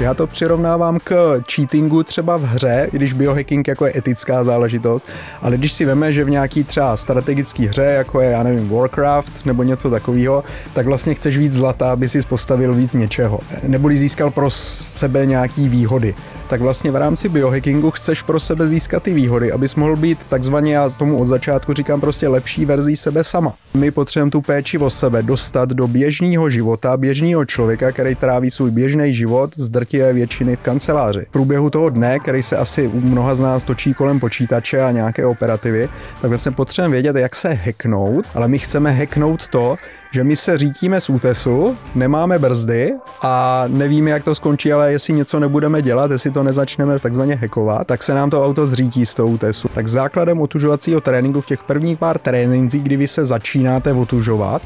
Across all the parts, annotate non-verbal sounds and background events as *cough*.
Já to přirovnávám k cheatingu třeba v hře, když biohacking jako je etická záležitost, ale když si veme, že v nějaký třeba strategický hře, jako je, já nevím, Warcraft nebo něco takového, tak vlastně chceš víc zlata, aby si postavil víc něčeho, neboli získal pro sebe nějaký výhody tak vlastně v rámci biohackingu chceš pro sebe získat ty výhody, abys mohl být takzvaně, já tomu od začátku říkám, prostě lepší verzí sebe sama. My potřebujeme tu péči o sebe dostat do běžného života, běžného člověka, který tráví svůj běžný život z drtivé většiny v kanceláři. V průběhu toho dne, který se asi u mnoha z nás točí kolem počítače a nějaké operativy, tak vlastně potřebujeme vědět, jak se hacknout, ale my chceme hacknout to, že my se řítíme z útesu, nemáme brzdy a nevíme, jak to skončí, ale jestli něco nebudeme dělat, jestli to nezačneme takzvaně hekovat, tak se nám to auto zřítí z toho útesu. Tak základem otužovacího tréninku v těch prvních pár trénincích, kdy vy se začínáte otužovat,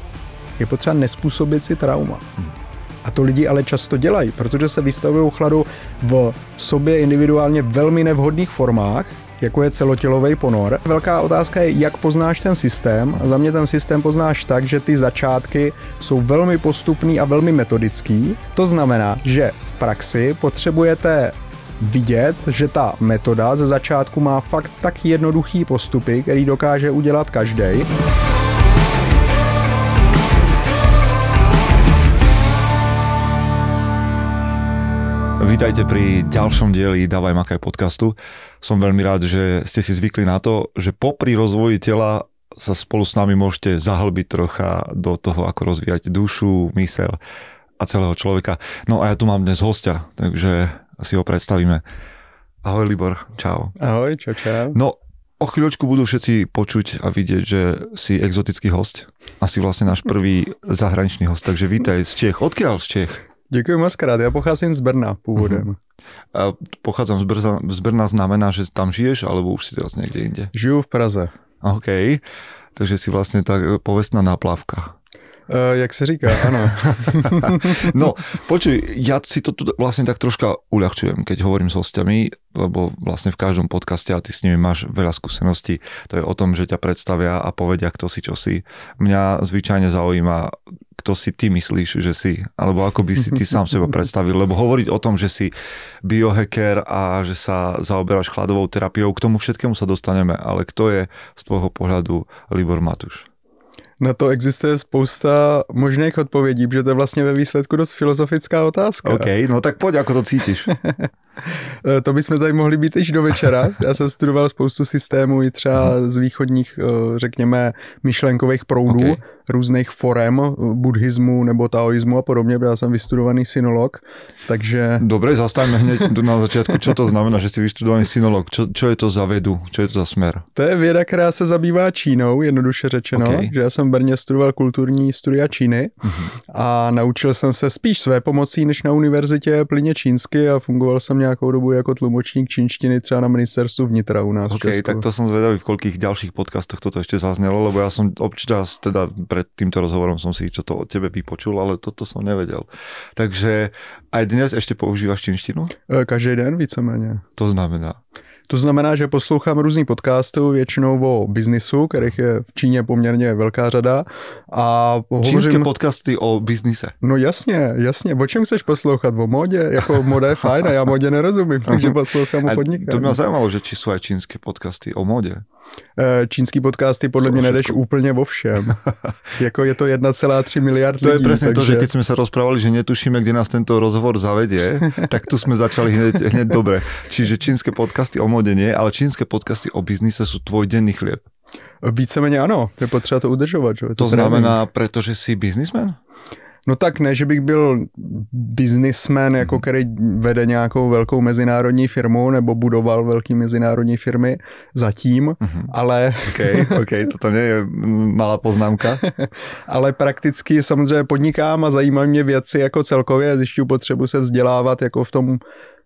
je potřeba nespůsobit si trauma. A to lidi ale často dělají, protože se vystavují chladu v sobě individuálně velmi nevhodných formách, jako je celotělový ponor. Velká otázka je, jak poznáš ten systém. Za mě ten systém poznáš tak, že ty začátky jsou velmi postupný a velmi metodický. To znamená, že v praxi potřebujete vidět, že ta metoda ze začátku má fakt tak jednoduchý postupy, který dokáže udělat každý. Vítajte pri ďalšom dieli Dávaj Makaj podcastu. Som veľmi rád, že ste si zvykli na to, že popri rozvoji tela sa spolu s nami môžete zahlbiť trocha do toho, ako rozvíjať dušu, mysel a celého človeka. No a ja tu mám dnes hostia, takže si ho predstavíme. Ahoj Libor, čau. Ahoj, čau, čau. No, o chvíľočku budú všetci počuť a vidieť, že si exotický host. Asi vlastne náš prvý zahraničný host, takže vítaj z Čech. Odkiaľ z Čech? Děkuji moc krát. Já pocházím z Brna původem. *laughs* Pocházím z Brna, z Brna znamená, že tam žiješ, alebo už si teraz někde jinde? Žiju v Praze. OK, takže si vlastně tak eh, povestná náplavka. Uh, jak se říká, ano. *laughs* no, počuj, já si to tu vlastně tak troška uľahčujem, keď hovorím s hostiami, lebo vlastně v každém podcaste a ty s nimi máš veľa skúseností, to je o tom, že ťa představí a povedia, kto si, čo si. Mňa zvyčajne zaujíma kto si ty myslíš, že si, alebo ako by si ty sám seba *laughs* predstavil, lebo hovoriť o tom, že si biohacker a že sa zaoberáš chladovou terapiou, k tomu všetkému sa dostaneme, ale kto je z tvojho pohľadu Libor Matuš? Na to existuje spousta možných odpovědí, protože to je vlastně ve výsledku dost filozofická otázka. OK, no tak pojď, jako to cítíš. *laughs* Eh, to bychom tady mohli být již do večera. Já jsem studoval spoustu systémů i třeba mhm. z východních, eh, řekněme, myšlenkových proudů. Okay různých forem eh, buddhismu nebo taoismu a podobně, protože já jsem vystudovaný synolog, takže... dobré zastavíme hned na začátku, co to znamená, že jsi vystudovaný synolog. Co je to za vědu? Co je to za směr? To je věda, která se zabývá Čínou, jednoduše řečeno, okay. že já jsem v Brně studoval kulturní studia Číny mhm. a naučil jsem se spíš své pomocí, než na univerzitě plyně čínsky a fungoval jsem nějakou dobu jako tlumočník čínštiny třeba na ministerstvu vnitra u nás. Okay, tak to jsem zvědavý, v kolik dalších podcastech toto ještě zaznělo, lebo já jsem občas teda pred týmto rozhovorom som si čo to od tebe vypočul, ale toto som nevedel. Takže aj dnes ešte používaš čínštinu? Eh, každý den víceméně. To znamená? To znamená, že poslouchám různý podcasty, většinou o biznisu, kterých je v Číně poměrně velká řada. A hovořím... Čínské podcasty o biznise. No jasně, jasně. O čem chceš poslouchat? O modě? Jako moda je fajn a já modě nerozumím, takže poslouchám o podnikání. To mě zajímalo, že či jsou aj čínské podcasty o modě. Eh, čínský podcasty podle mě nedeš úplně vo všem. *laughs* jako je to 1,3 miliardy. To je přesně takže... to, že když jsme se rozprávali, že netušíme, kde nás tento rozhovor zavede, *laughs* tak tu jsme začali hned, hned dobře. Čiže čínské podcasty o modě denně, ale čínské podcasty o biznise jsou tvoj denný chlieb. Víceméně ano, je potřeba to udržovat. Že? To, to znamená, protože jsi biznismen? No tak ne, že bych byl biznismen, jako mhm. který vede nějakou velkou mezinárodní firmu nebo budoval velký mezinárodní firmy zatím, mm-hmm. ale... *laughs* OK, OK, to tam je malá poznámka. *laughs* ale prakticky samozřejmě podnikám a zajímají mě věci jako celkově, zjišťuju potřebu se vzdělávat jako v tom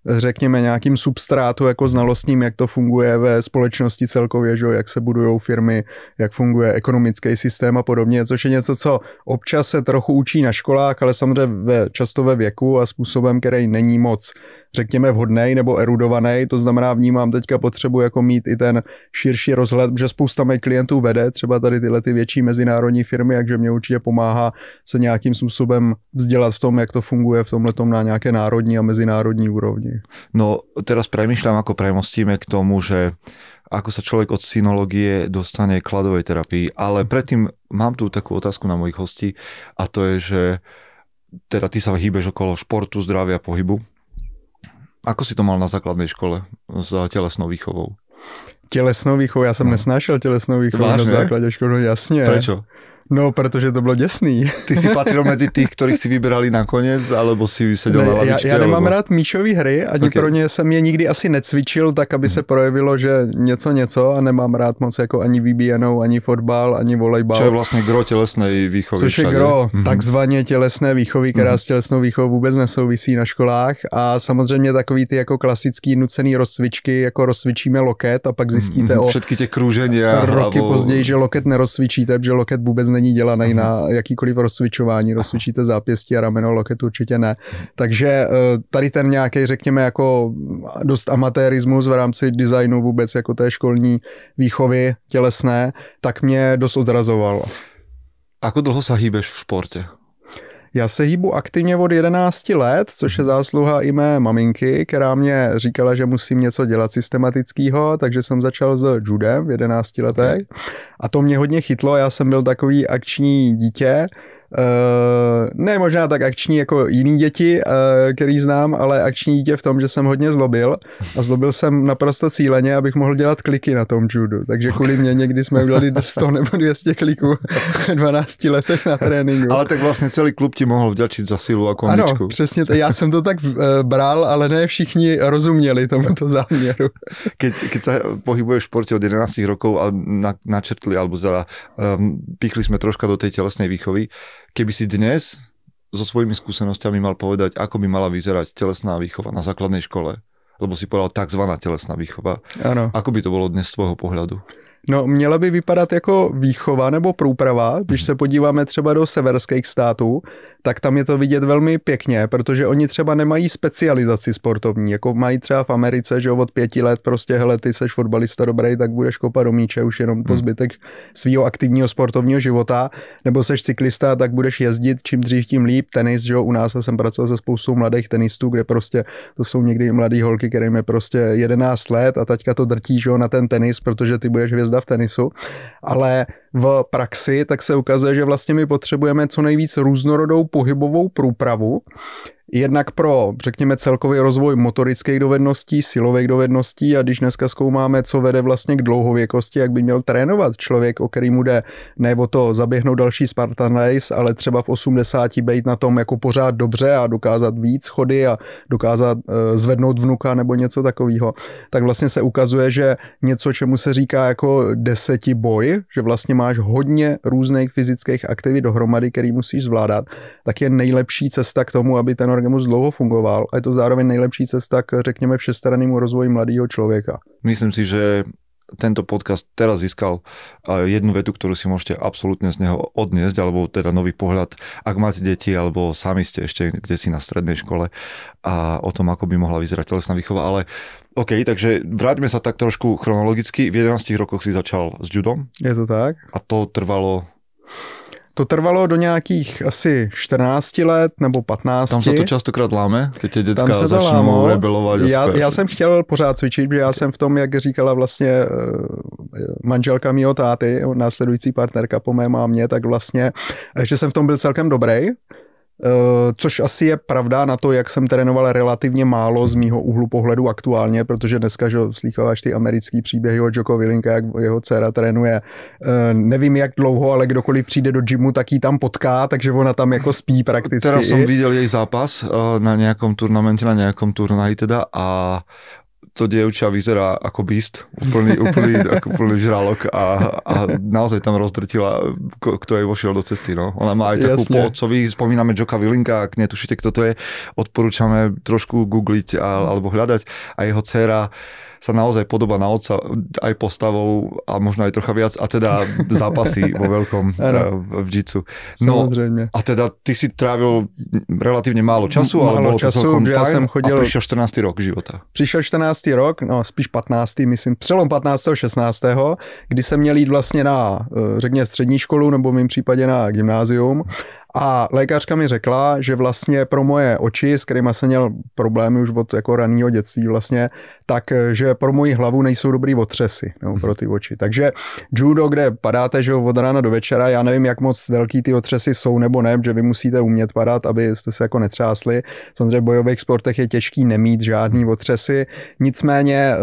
řekněme, nějakým substrátu jako znalostním, jak to funguje ve společnosti celkově, že, jak se budují firmy, jak funguje ekonomický systém a podobně, což je něco, co občas se trochu učí na školách, ale samozřejmě ve, často ve věku a způsobem, který není moc, řekněme, vhodný nebo erudovaný. To znamená, vnímám teďka potřebu jako mít i ten širší rozhled, že spousta mých klientů vede třeba tady tyhle ty větší mezinárodní firmy, takže mě určitě pomáhá se nějakým způsobem vzdělat v tom, jak to funguje v tomhle na nějaké národní a mezinárodní úrovni. No teraz premyšľam ako premostíme k tomu, že ako sa človek od synológie dostane k kladovej terapii. Ale predtým mám tu takú otázku na mojich hostí a to je, že teda ty sa hýbeš okolo športu, zdravia, pohybu. Ako si to mal na základnej škole s tělesnou výchovou? Tělesnou výchovou? Já jsem no. nesnášel tělesnou výchovu na základě školy, no jasně. Prečo? No, protože to bylo děsný. Ty si patřil mezi těch, kterých si vybrali nakonec, alebo si seděl ne, na lavičce? Já, já nemám alebo... rád míčové hry, ani okay. pro ně jsem je nikdy asi necvičil, tak aby se mhm. projevilo, že něco něco a nemám rád moc jako ani vybíjenou, ani fotbal, ani volejbal. Co je vlastně gro tělesné výchovy. Což však, je gro, hmm takzvaně tělesné výchovy, která hmm s tělesnou výchovou vůbec nesouvisí na školách a samozřejmě takový ty jako klasický nucený rozcvičky, jako rozcvičíme loket a pak zjistíte hmm o... Všetky tě kružení. Roky hlavu. později, že loket nerozcvičíte, že loket vůbec není dělaný uh-huh. na jakýkoliv rozcvičování, rozcvičíte zápěstí a rameno, loket určitě ne. Takže eh, tady ten nějaký, řekněme, jako dost amatérismus v rámci designu vůbec jako té školní výchovy tělesné, tak mě dost odrazovalo. Ako dlho se hýbeš v športe? Já se hýbu aktivně od 11 let, což je mhm. zásluha i mé maminky, která mě říkala, že musím něco dělat systematického, takže jsem začal s judem v 11 letech. Mhm. A to mě hodně chytlo, já jsem byl takový akční dítě, Eh, ne možná tak akční jako jiný děti, uh, který znám, ale akční dítě v tom, že jsem hodně zlobil a zlobil jsem naprosto cíleně, abych mohl dělat kliky na tom judu, takže kvůli mě někdy jsme udělali 100 nebo 200 kliků 12 letech na tréninku. Ale tak vlastně celý klub ti mohl vděčit za sílu a kondičku. Ano, přesně, t- já jsem to tak uh, bral, ale ne všichni rozuměli tomuto záměru. Keď, keď se pohybuješ v sportě od 11 rokov a na, načrtli, alebo zda, um, píchli jsme troška do té tělesné výchovy, Keby si dnes so svojimi skúsenostiami mal povedať, ako by mala vyzerať telesná výchova na základnej škole, lebo si povedal takzvaná telesná výchova, ano. ako by to bolo dnes z tvojho pohľadu? No, měla by vypadat jako výchova nebo průprava. Když se podíváme třeba do severských států, tak tam je to vidět velmi pěkně, protože oni třeba nemají specializaci sportovní, jako mají třeba v Americe, že od pěti let prostě, hele, ty seš fotbalista dobrý, tak budeš kopat do míče už jenom po hmm. zbytek svého aktivního sportovního života, nebo seš cyklista, tak budeš jezdit čím dřív, tím líp. Tenis, že jo, u nás jsem pracoval se spoustou mladých tenistů, kde prostě to jsou někdy mladé holky, kterým je prostě 11 let a teďka to drtí, že jo, na ten tenis, protože ty budeš hvězda hvězda v tenisu, ale v praxi tak se ukazuje, že vlastně my potřebujeme co nejvíc různorodou pohybovou průpravu jednak pro, řekněme, celkový rozvoj motorických dovedností, silových dovedností a když dneska zkoumáme, co vede vlastně k dlouhověkosti, jak by měl trénovat člověk, o který mu jde ne o to zaběhnout další Spartan Race, ale třeba v 80 být na tom jako pořád dobře a dokázat víc chody a dokázat e, zvednout vnuka nebo něco takového, tak vlastně se ukazuje, že něco, čemu se říká jako deseti boj, že vlastně máš hodně různých fyzických aktivit dohromady, který musíš zvládat, tak je nejlepší cesta k tomu, aby ten organismus dlouho fungoval a je to zároveň nejlepší cesta k, řekněme, všestrannému rozvoji mladého člověka. Myslím si, že tento podcast teraz získal eh, jednu vetu, ktorú si môžete absolútne z neho odniesť, alebo teda nový pohľad, ak máte deti, alebo sami ste ešte kde si na strednej škole a o tom, ako by mohla vyzerať telesná výchova. Ale OK, takže vráťme sa tak trošku chronologicky. V 11 rokoch si začal s judom. Je to tak. A to trvalo... To trvalo do nějakých asi 14 let nebo 15. Tam se to častokrát láme, teď tě děcka Tam se to začnou rebelovat. Já, já jsem chtěl pořád cvičit, protože já jsem v tom, jak říkala vlastně eh, manželka mýho táty, následující partnerka po mé mámě, tak vlastně, že jsem v tom byl celkem dobrý, Eh, což asi je pravda na to, jak jsem trénoval relativně málo z mýho úhlu pohledu aktuálně, protože dneska, že slycháváš ty americký příběhy o Joko Willinka, jak jeho dcera trénuje. Eh, nevím, jak dlouho, ale kdokoliv přijde do gymu, tak ji tam potká, takže ona tam jako spí *laughs* prakticky. Teda jsem viděl její zápas eh, na nějakom turnamentě, na nějakom turnaji teda a to dievča vyzerá ako beast, úplný, úplný, *laughs* ako úplný žralok a, a naozaj tam rozdrtila, kto jej vošiel do cesty. No. Ona má aj takú Jasne. po spomíname Joka Vilinka, ak netušíte, kto to je, odporúčame trošku googliť a, alebo hľadať a jeho dcera sa naozaj podoba na otca aj postavou a možno aj trocha viac a teda zápasy vo veľkom *laughs* eh, v jitsu. No, Samozrejme. a teda ty si trávil relativně málo času, ale málo času, to já jsem chodil... A přišel 14. rok života. Přišel 14. rok, no spíš 15. myslím, přelom 15. 16. kdy jsem měl jít vlastně na, eh, řekněme, střední školu nebo v mém případě na gymnázium a lékařka mi řekla, že vlastně pro moje oči, s kterými jsem měl problémy už od jako raného dětství vlastně, takže eh, pro moji hlavu nejsou dobrý otřesy, nebo pro ty oči. Takže judo, kde padáte, že od rána do večera, já nevím, jak moc velký ty otřesy jsou nebo ne, že vy musíte umět padat, abyste se jako netřásli. Samozřejmě v bojových sportech je těžký nemít žádný otřesy. Nicméně eh,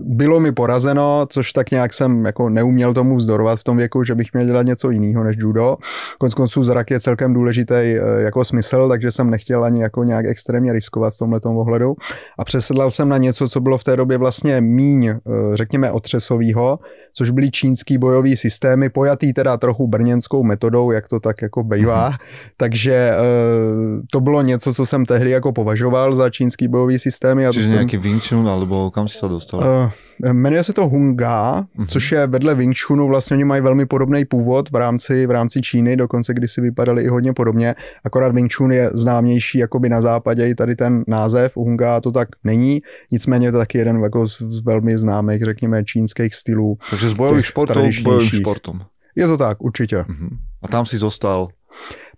bylo mi porazeno, což tak nějak jsem jako neuměl tomu vzdorovat v tom věku, že bych měl dělat něco jiného než judo. Konec konců zrak je celkem důležitý eh, jako smysl, takže jsem nechtěl ani jako nějak extrémně riskovat v tomhle ohledu. A přesedlal jsem na něco, co bylo bylo v té době vlastně míň, eh, řekněme, otřesovýho, což byly čínský bojový systémy, pojatý teda trochu brněnskou metodou, jak to tak jako bejvá. Mhm. Takže eh, to bylo něco, co jsem tehdy jako považoval za čínský bojový systémy. Čiže jsem... nějaký Wing Chun, alebo kam jsi se dostal? Uh, jmenuje se to Hunga, uh-huh. což je vedle Wing Chunu, vlastně oni mají velmi podobný původ v rámci, v rámci Číny, dokonce když si vypadali i hodně podobně, akorát Wing Chun je známější jakoby na západě i tady ten název, Hunga to tak není, nicméně taky jeden jako z, z velmi známých, řekněme, čínských stylů. Takže z bojových športů bojovým sportem. Je to tak, určitě. Uh-huh. A tam si zostal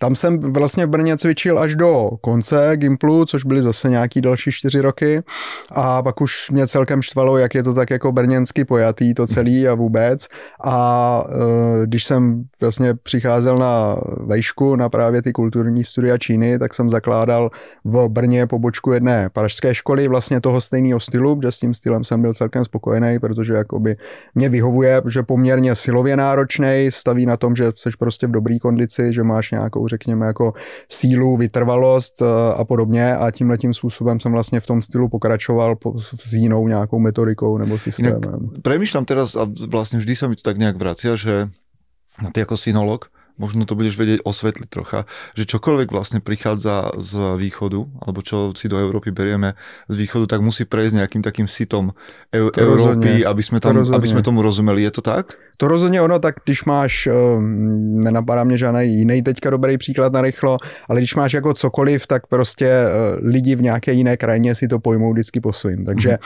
tam jsem vlastně v Brně cvičil až do konce Gimplu, což byly zase nějaký další čtyři roky a pak už mě celkem štvalo, jak je to tak jako brněnsky pojatý to celý a vůbec a e, když jsem vlastně přicházel na vejšku na právě ty kulturní studia Číny, tak jsem zakládal v Brně pobočku jedné pražské školy vlastně toho stejného stylu, protože s tím stylem jsem byl celkem spokojený, protože jakoby mě vyhovuje, že poměrně silově náročný, staví na tom, že jsi prostě v dobrý kondici, že máš nějakou řekněme, jako sílu, vytrvalost eh, a podobně a tímhle tím způsobem jsem vlastně v tom stylu pokračoval s jinou nějakou metodikou nebo systémem. přemýšlím premýšľam teraz a vlastně vždy se mi to tak nějak vrací, že ty jako synolog, možno to budeš vedieť osvětlit trocha, že čokoľvek vlastne prichádza z východu, alebo čo si do Európy berieme z východu, tak musí prejsť nejakým takým sitom e- Európy, aby sme, tam, aby sme tomu rozumeli. Je to tak? To rozhodně ono, tak když máš, eh, nenapadá mě žádný jiný teďka dobrý příklad na rychlo, ale když máš jako cokoliv, tak prostě eh, lidi v nějaké jiné krajině si to pojmou vždycky po svým. Takže mhm.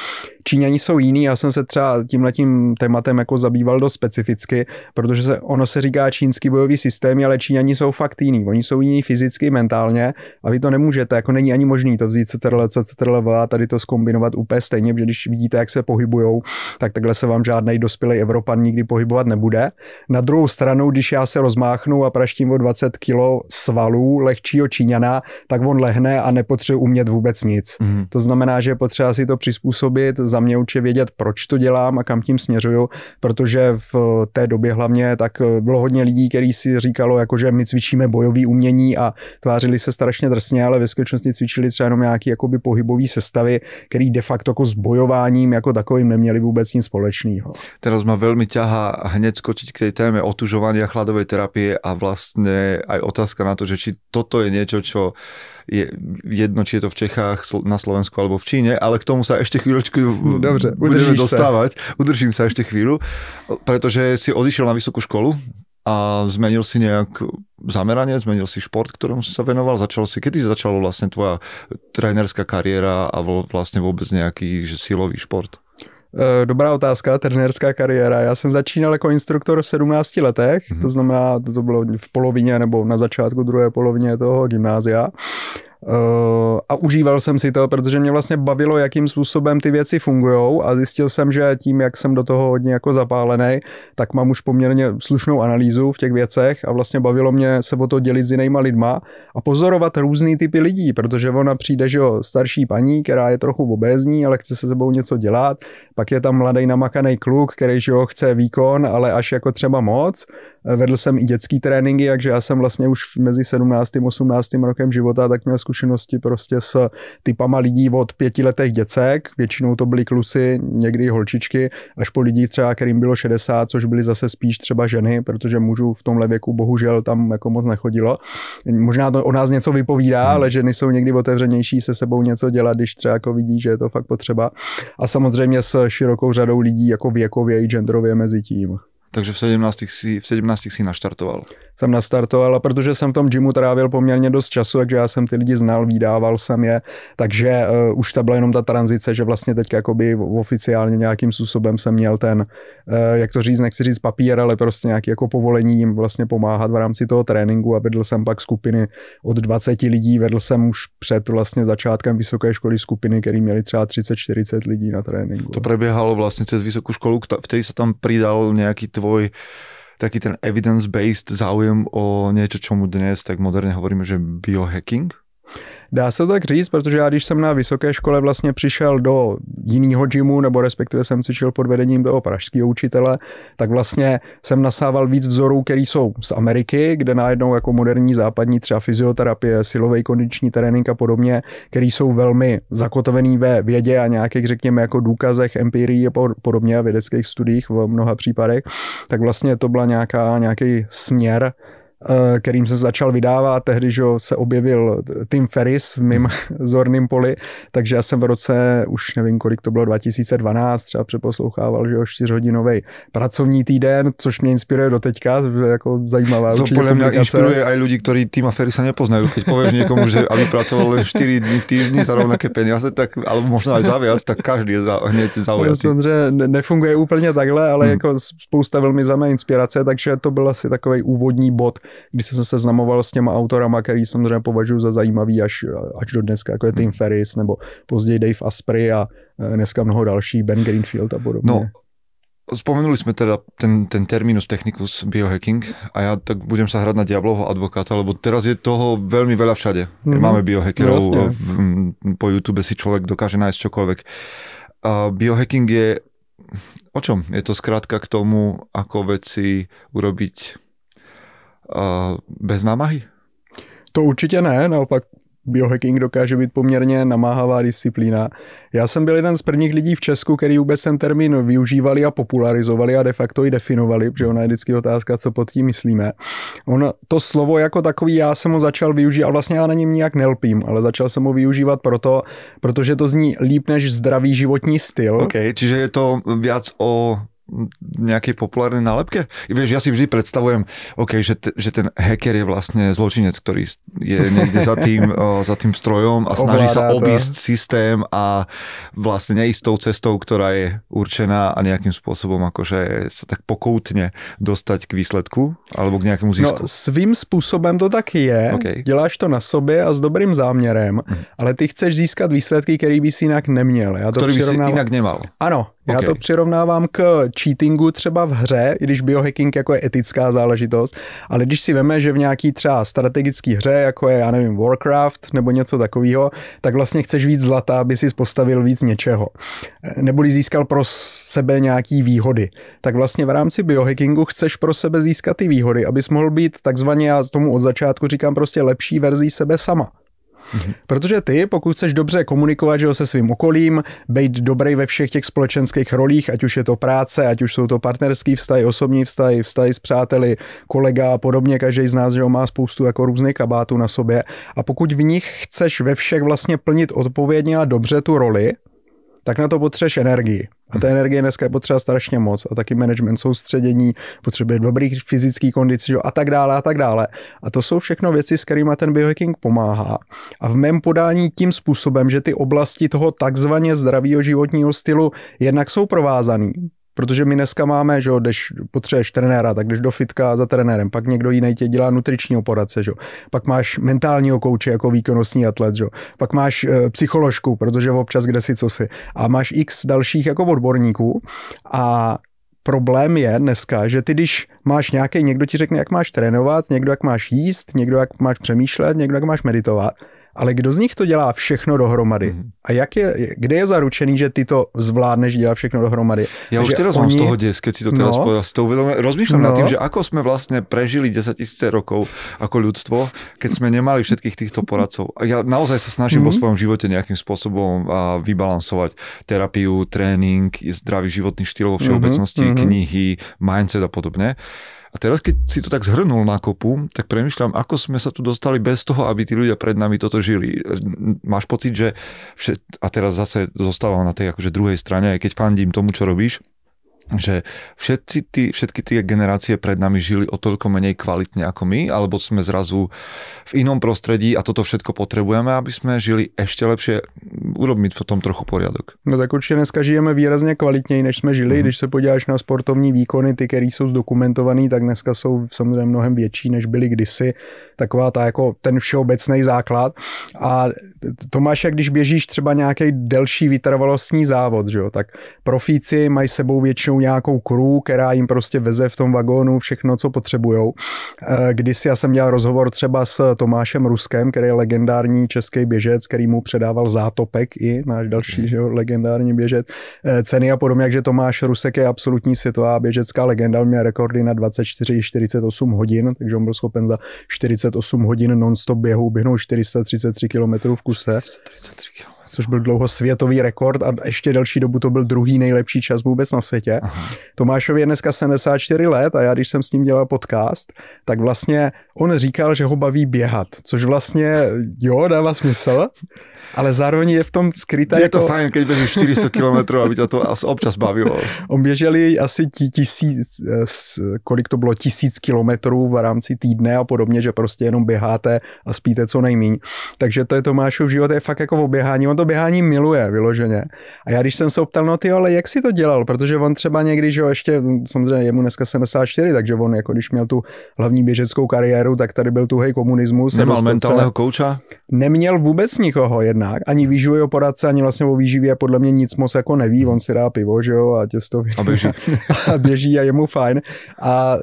Číňani jsou jiný, já jsem se třeba tímhletím tématem jako zabýval dost specificky, protože se, ono se říká čínský bojový systém, ale Číňani jsou fakt jiný. Oni jsou jiní fyzicky, mentálně a vy to nemůžete, jako není ani možný to vzít CTRL, CTRL a tady to skombinovat úplně stejně, protože když vidíte, jak se pohybujou, tak takhle se vám žádný dospělý Evropan nikdy pohybovat fungovat nebude. Na druhou stranu, když já se rozmáchnu a praštím o 20 kg svalů lehčího Číňana, tak on lehne a nepotřebuje umět vůbec nic. Mm. To znamená, že je potřeba si to přizpůsobit, za mě určitě vědět, proč to dělám a kam tím směřuju, protože v té době hlavně tak bylo hodně lidí, který si říkalo, jako, že my cvičíme bojový umění a tvářili se strašně drsně, ale ve skutečnosti cvičili třeba jenom nějaký pohybové sestavy, který de facto jako s bojováním jako takovým neměli vůbec nic společného. Teraz má velmi ťahá hneď skočiť k tej téme otužovania chladovej terapie a vlastne aj otázka na to, že či toto je niečo, čo je jedno, či je to v Čechách, na Slovensku alebo v Číne, ale k tomu sa ešte chvíľočku hm, Dobře, budeme dostávať. Udržím sa ešte chvíľu, pretože si odišiel na vysokú školu a zmenil si nějak zameranie, zmenil si šport, ktorom si se venoval, začal si, kedy začala vlastně tvoja trénerská kariéra a vlastně vôbec nějaký že silový šport? Eh, dobrá otázka, trenérská kariéra. Já jsem začínal jako instruktor v 17 letech, mm-hmm. to znamená, to bylo v polovině nebo na začátku druhé polovině toho gymnázia. Eh, a užíval jsem si to, protože mě vlastně bavilo, jakým způsobem ty věci fungují a zjistil jsem, že tím, jak jsem do toho hodně jako zapálený, tak mám už poměrně slušnou analýzu v těch věcech a vlastně bavilo mě se o to dělit s jinýma lidma a pozorovat různý typy lidí, protože ona přijde, že jo, starší paní, která je trochu obézní, ale chce se sebou něco dělat, pak je tam mladý namakaný kluk, který, že jo, chce výkon, ale až jako třeba moc Vedl jsem i dětský tréninky, takže já jsem vlastně už mezi 17. a 18. rokem života tak měl zkušenosti prostě s typama lidí od pětiletých děcek, většinou to byli kluci, někdy holčičky, až po lidí třeba, kterým bylo 60, což byly zase spíš třeba ženy, protože mužů v tomhle věku bohužel tam jako moc nechodilo. Možná to o nás něco vypovídá, hmm. ale ženy jsou někdy otevřenější se sebou něco dělat, když třeba jako vidí, že je to fakt potřeba. A samozřejmě s širokou řadou lidí jako věkově i genderově mezi tím takže v 17. si, v 17. si naštartoval. Jsem nastartoval a protože jsem v tom gymu trávil poměrně dost času, takže já jsem ty lidi znal, vydával jsem je, takže uh, už ta byla jenom ta tranzice, že vlastně teď jakoby oficiálně nějakým způsobem jsem měl ten, uh, jak to říct, nechci říct papír, ale prostě nějaký jako povolení jim vlastně pomáhat v rámci toho tréninku a vedl jsem pak skupiny od 20 lidí, vedl jsem už před vlastně začátkem vysoké školy skupiny, které měly třeba 30-40 lidí na tréninku. To proběhalo vlastně přes vysokou školu, který se tam přidal nějaký svoj taký ten evidence-based záujem o niečo, čomu dnes tak moderne hovoríme, že biohacking Dá se to tak říct, protože já když jsem na vysoké škole vlastně přišel do jiného gymu, nebo respektive jsem cvičil pod vedením toho pražského učitele, tak vlastně jsem nasával víc vzorů, které jsou z Ameriky, kde najednou jako moderní západní třeba fyzioterapie, silový kondiční trénink a podobně, které jsou velmi zakotvený ve vědě a nějakých, řekněme, jako důkazech, empirii a podobně a vědeckých studiích v mnoha případech, tak vlastně to byla nějaká, nějaký směr, Eh, kterým se začal vydávat, tehdy že se objevil Tim Ferris v mým *laughs* zorným poli, takže já jsem v roce, už nevím kolik to bylo, 2012 třeba přeposlouchával, že jo, čtyřhodinový pracovní týden, což mě inspiruje do teďka, jako zajímavá To podle mě inspiruje i lidi, kteří Tima Ferrisa nepoznají, když pověš někomu, že aby pracoval 4 dny v týdni za rovnaké peníze, tak, ale možná i za viac, tak každý je za, hned zaujatý. Samozřejmě nefunguje úplně takhle, ale hmm. jako spousta velmi mé inspirace, takže to byl asi takový úvodní bod, když jsem se seznamoval s těma autorama, který samozřejmě považuji za zajímavý až, až do dneska, jako je Tim hmm. Ferris nebo později Dave Asprey a eh, dneska mnoho dalších, Ben Greenfield a podobně. No, Spomenuli jsme teda ten, ten terminus technicus biohacking a já tak budem sa hrať na diablovho advokáta, lebo teraz je toho veľmi veľa všade. mm Máme biohackerov, no, v, po YouTube si človek dokáže nájsť čokoľvek. biohacking je o čom? Je to skrátka k tomu, ako veci urobiť bez námahy? To určitě ne, naopak biohacking dokáže být poměrně namáhavá disciplína. Já jsem byl jeden z prvních lidí v Česku, který vůbec ten termín využívali a popularizovali a de facto i definovali, protože ona je vždycky otázka, co pod tím myslíme. On to slovo jako takový, já jsem ho začal využívat, ale vlastně já na něm nijak nelpím, ale začal jsem ho využívat proto, protože to zní líp než zdravý životní styl. Ok, čiže je to víc o nejakej populárnej nálepke? Vieš, ja si vždy predstavujem, okay, že, t- že ten hacker je vlastne zločinec, ktorý je niekde za tým, *laughs* za tým strojom a snaží se sa obísť to. systém a vlastne neistou cestou, ktorá je určená a nejakým spôsobom akože sa tak pokoutne dostať k výsledku alebo k nejakému zisku. No, svým způsobem to tak je. Okay. Děláš to na sobě a s dobrým záměrem, mm. ale ty chceš získat výsledky, který by si jinak neměl. Já to který by si jinak nemal. Ano, já okay. to přirovnávám k cheatingu třeba v hře, i když biohacking jako je etická záležitost, ale když si veme, že v nějaký třeba strategický hře, jako je, já nevím, Warcraft nebo něco takového, tak vlastně chceš víc zlata, aby si postavil víc něčeho. Neboli získal pro sebe nějaký výhody. Tak vlastně v rámci biohackingu chceš pro sebe získat ty výhody, abys mohl být takzvaně, já tomu od začátku říkám prostě lepší verzí sebe sama. Protože ty, pokud chceš dobře komunikovat že jo, se svým okolím, být dobrý ve všech těch společenských rolích, ať už je to práce, ať už jsou to partnerský vztahy, osobní vztahy, vztahy s přáteli, kolega a podobně, každý z nás že jo, má spoustu jako různých kabátů na sobě. A pokud v nich chceš ve všech vlastně plnit odpovědně a dobře tu roli, tak na to potřebuješ energii. A ta mhm. energie dneska je potřeba strašně moc. A taky management soustředění, potřebuje dobrých fyzických kondici a tak dále a tak dále. A to jsou všechno věci, s kterými ten biohacking pomáhá. A v mém podání tím způsobem, že ty oblasti toho takzvaně zdravého životního stylu jednak jsou provázané. Protože my dneska máme, že když potřebuješ trenéra, tak jdeš do fitka za trenérem, pak někdo jiný tě dělá nutriční operace, že? pak máš mentálního kouče jako výkonnostní atlet, že? pak máš eh, psycholožku, protože občas kde si co si a máš x dalších jako odborníků a problém je dneska, že ty když máš nějaký, někdo ti řekne, jak máš trénovat, někdo jak máš jíst, někdo jak máš přemýšlet, někdo jak máš meditovat, ale kdo z nich to dělá všechno dohromady? Mm-hmm. A jak je, kde je zaručený, že ty to zvládneš dělat všechno dohromady? Já už teraz oni... mám z toho děs, keď si to teraz no, S tou vědomě... Rozmýšlím no. nad tím, že ako jsme vlastně prežili 10 000 rokov jako ľudstvo, keď jsme nemali všetkých týchto poradců. A já naozaj se snažím mm-hmm. vo mhm. svojom živote nejakým spôsobom vybalansovať terapiu, zdravý životný štýl vo mhm. všeobecnosti, mm-hmm. knihy, mindset a podobně. A teraz, keď si to tak zhrnul na kopu, tak premyšľam, ako sme sa tu dostali bez toho, aby tí ľudia pred nami toto žili. Máš pocit, že všet... a teraz zase zostávam na tej akože druhej strane, aj keď fandím tomu, čo robíš, že všetci tí, všetky tie generácie pred nami žili o toľko menej kvalitne ako my, alebo sme zrazu v inom prostredí a toto všetko potrebujeme, aby sme žili ešte lepšie. Urobme v tom trochu poriadok. No tak určitě dneska žijeme výrazně kvalitněji, než jsme žili. Mm. Když se podíváš na sportovní výkony, ty, které jsou zdokumentované, tak dneska jsou samozřejmě mnohem větší, než byly kdysi. Taková ta jako ten všeobecný základ. A Tomáš, když běžíš třeba nějaký delší vytrvalostní závod, že jo, tak profíci mají sebou většinou najdou nějakou kru, která jim prostě veze v tom vagónu všechno, co potřebujou. Eh, když já jsem dělal rozhovor třeba s Tomášem Ruskem, který je legendární český běžec, který mu předával zátopek i náš další že, legendární běžec, eh, ceny a podobně, že Tomáš Rusek je absolutní světová běžecká legenda, měl rekordy na 24 48 hodin, takže on byl schopen za 48 hodin non-stop běhu běhnout 433 km v kuse. 433 km což byl dlouho světový rekord a ještě delší dobu to byl druhý nejlepší čas vůbec na světě. Aha. Tomášovi je dneska 74 let a já, když jsem s ním dělal podcast, tak vlastně on říkal, že ho baví běhat, což vlastně jo, dává smysl, ale zároveň je v tom skrytá. Je jako... to fajn, když běžíš 400 km, aby tě to občas bavilo. On běžel asi tisíc, kolik to bylo, tisíc kilometrů v rámci týdne a podobně, že prostě jenom běháte a spíte co nejméně. Takže to je Tomášův život, je fakt jako oběhání. On to to běhání miluje vyloženě. A já když jsem se optal, no ty ale jak si to dělal, protože on třeba někdy, že jo, ještě, mm, samozřejmě jemu dneska 74, takže on jako když měl tu hlavní běžeckou kariéru, tak tady byl tuhej komunismus. Neměl mentálního kouča? Neměl vůbec nikoho jednak, ani jeho poradce, ani vlastně o výživě podle mě nic moc jako neví, on si dá pivo, že jo, a těsto a běží. *laughs* a běží a je mu fajn. A e,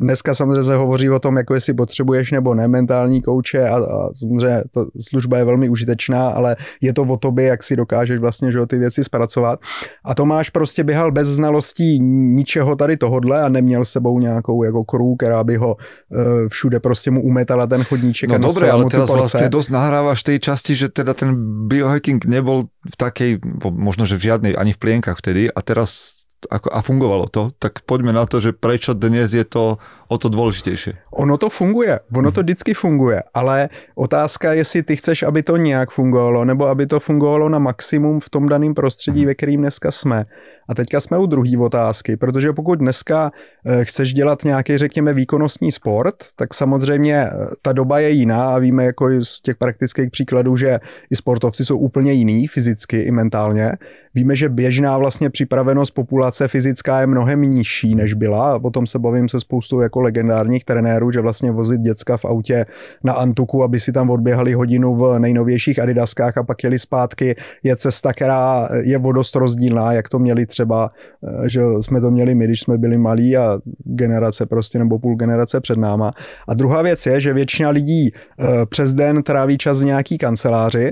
dneska samozřejmě se hovoří o tom, jako jestli potřebuješ nebo ne mentální kouče a, a samozřejmě ta služba je velmi užitečná, ale je to o tobě, jak si dokážeš vlastně že ty věci zpracovat. A Tomáš prostě běhal bez znalostí ničeho tady tohodle a neměl sebou nějakou jako krů, která by ho e, všude prostě mu umetala ten chodníček. No dobré, ale teraz vlastně dost nahráváš té části, že teda ten biohacking nebyl v takej, možno, že v žiadnej, ani v plienkách vtedy a teraz ako, a fungovalo to, tak poďme na to, že prečo dnes je to o to dôležitejšie. Ono to funguje, ono to vždycky funguje, ale otázka, je, jestli ty chceš, aby to nějak fungovalo, nebo aby to fungovalo na maximum v tom daném prostředí, mhm. ve kterým dneska jsme. A teďka jsme u druhé otázky, protože pokud dneska eh, chceš dělat nějaký, řekněme, výkonnostní sport, tak samozřejmě eh, ta doba je jiná a víme jako z těch praktických příkladů, že i sportovci jsou úplně jiný fyzicky i mentálně. Víme, že běžná vlastně připravenost populace fyzická je mnohem nižší, než byla. O tom se bavím se spoustou jako legendárních trenérů, že vlastně vozit děcka v autě na Antuku, aby si tam odběhali hodinu v nejnovějších Adidaskách a pak jeli zpátky, je cesta, která eh, je vodost rozdílná, jak to měli třeba, eh, že jsme to měli my, když jsme byli malí a generace prostě nebo půl generace před náma. A druhá věc je, že většina lidí eh, přes den tráví čas v nějaký kanceláři,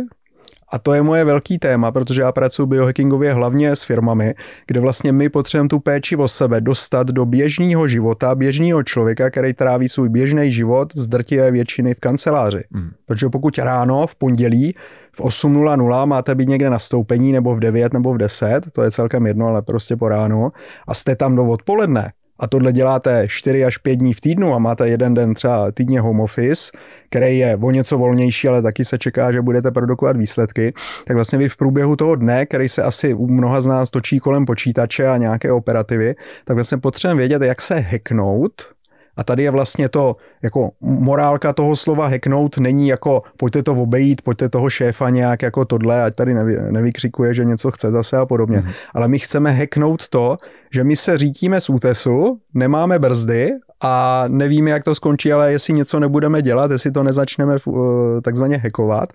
a to je moje velký téma, protože já pracuji biohackingově hlavně s firmami, kde vlastně my potřebujeme tu péči o sebe dostat do běžného života, běžného člověka, který tráví svůj běžný život z drtivé většiny v kanceláři. Mm. Protože pokud ráno v pondělí v 8.00 máte být někde na stoupení, nebo v 9, nebo v 10, to je celkem jedno, ale prostě po ránu, a jste tam do odpoledne, a tohle děláte 4 až 5 dní v týdnu a máte jeden den třeba týdně home office, který je o něco volnější, ale taky se čeká, že budete produkovat výsledky, tak vlastně vy v průběhu toho dne, který se asi u mnoha z nás točí kolem počítače a nějaké operativy, tak vlastně potřebujeme vědět, jak se hacknout, a tady je vlastně to, jako morálka toho slova hacknout není jako pojďte to obejít, pojďte toho šéfa nějak jako tohle, ať tady nevy, nevykřikuje, že něco chce zase a podobně. Mm-hmm. Ale my chceme hacknout to, že my se řítíme z útesu, nemáme brzdy a nevíme, jak to skončí, ale jestli něco nebudeme dělat, jestli to nezačneme eh, takzvaně hackovat,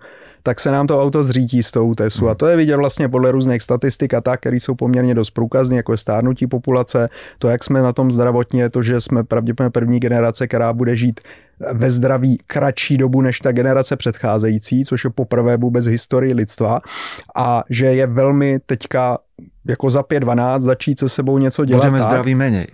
tak se nám to auto zřítí z toho útesu. A to je vidět vlastně podle různých statistik a tak, které jsou poměrně dost průkazní, jako je stárnutí populace, to, jak jsme na tom zdravotně, to, že jsme pravděpodobně první generace, která bude žít ve zdraví kratší dobu než ta generace předcházející, což je poprvé vůbec v historii lidstva a že je velmi teďka jako za 5-12 začít se sebou něco dělat. Budeme tak, zdraví méně.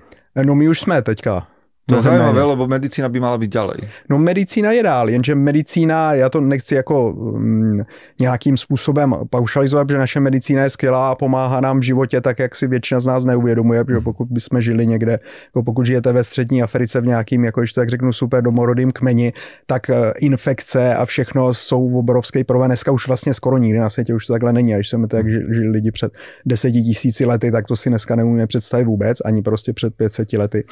No my už jsme teďka. To je zajímavé, lebo medicína by mala být ďalej. No medicína je dál, jenže medicína, já to nechci jako mm, nějakým způsobem paušalizovat, že naše medicína je skvělá a pomáhá nám v životě tak, jak si většina z nás neuvědomuje, protože pokud bychom žili někde, jako pokud žijete ve střední Africe v nějakým, jako ještě tak řeknu, super domorodým kmeni, tak eh, infekce a všechno jsou v obrovské problém. Dneska už vlastně skoro nikdy na světě už to takhle není. A když jsme tak žili lidi před deseti tisíci lety, tak to si dneska neumíme představit vůbec, ani prostě před 500 lety.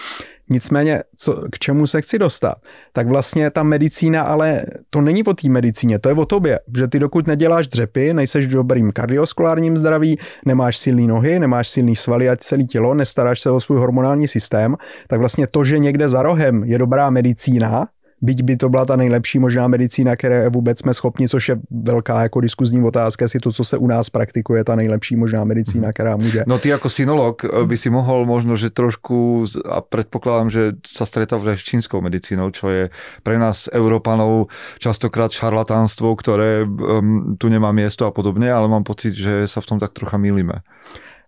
Nicméně, co, k čemu se chci dostat, tak vlastně ta medicína, ale to není o té medicíně, to je o tobě, že ty dokud neděláš dřepy, nejseš v dobrým kardioskulárním zdraví, nemáš silné nohy, nemáš silný svaly a celé tělo, nestaráš se o svůj hormonální systém, tak vlastně to, že někde za rohem je dobrá medicína, byť by to byla ta nejlepší možná medicína, které vůbec jsme schopni, což je velká jako diskuzní otázka, jestli to, co se u nás praktikuje, ta nejlepší možná medicína, mhm. která může. No ty jako synolog eh, by si mohl možno, že trošku, a předpokládám, že se stretáváš s čínskou medicínou, čo je pro nás Evropanou častokrát šarlatánstvo, které um, ehm, tu nemá město a podobně, ale mám pocit, že se v tom tak trocha milíme.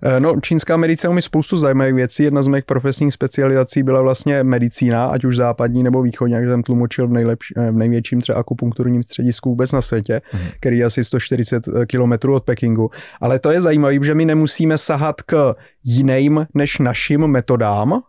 Eh, no, čínská medicína mi spoustu zajímavých věcí. Jedna z mých profesních specializací byla vlastně medicína, ať už západní nebo východní, jak jsem tlumočil v, nejlepší, eh, v největším třeba akupunkturním středisku vůbec na světě, mm. který je asi 140 eh, km od Pekingu. Ale to je zajímavé, že my nemusíme sahat k jiným než našim metodám,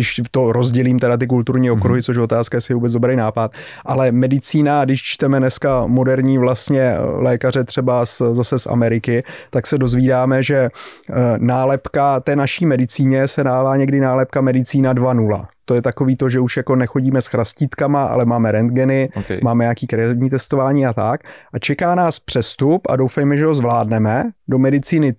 když to rozdělím teda ty kulturní mhm. okruhy, což je otázka, jestli je vůbec dobrý nápad, ale medicína, když čteme dneska moderní vlastně eh, lékaře třeba z, zase z Ameriky, tak se dozvídáme, že eh, nálepka té naší medicíně se dává někdy nálepka medicína 2.0 to je takový to, že už jako nechodíme s chrastítkama, ale máme rentgeny, okay. máme nějaký kreditní testování a tak. A čeká nás přestup a doufejme, že ho zvládneme do medicíny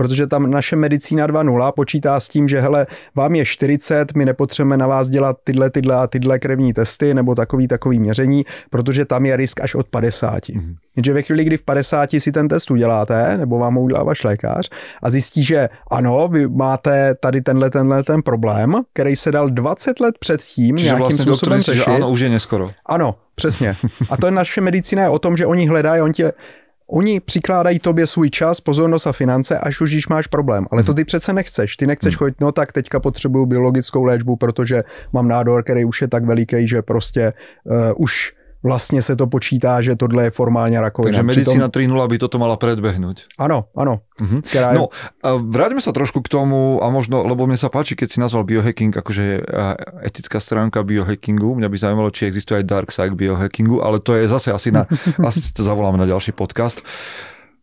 protože tam naše medicína 2.0 počítá s tím, že hele, vám je 40, my nepotřebujeme na vás dělat tyhle, tyhle a tyhle krevní testy nebo takový, takový měření, protože tam je risk až od 50. Mm-hmm. Takže ve chvíli, kdy v 50 si ten test uděláte, nebo vám ho udělá váš lékař a zjistí, že ano, vy máte tady tenhle, tenhle ten problém, který se dal 20 let předtím Čiže nějakým vlastně způsobem řešit. Že ano, už je neskoro. Ano, přesně. A to je naše medicína je o tom, že oni hledají, on tě, Oni přikládají tobě svůj čas, pozornost a finance, až už již máš problém. Ale to ty přece nechceš. Ty nechceš hmm. chodit, no tak teďka potřebuju biologickou léčbu, protože mám nádor, který už je tak veliký, že prostě uh, už vlastně se to počítá, že tohle je formálně rakovina. Takže medicína Přitom... 3.0 by toto mala predbehnout. Ano, ano. Mm -hmm. Která je... No, vráťme se trošku k tomu a možno, lebo mě se páči, keď si nazval biohacking, jakože etická stránka biohackingu. mě by zajímalo, či existuje aj dark side biohackingu, ale to je zase asi na... *laughs* asi to zavoláme na další podcast. Uh,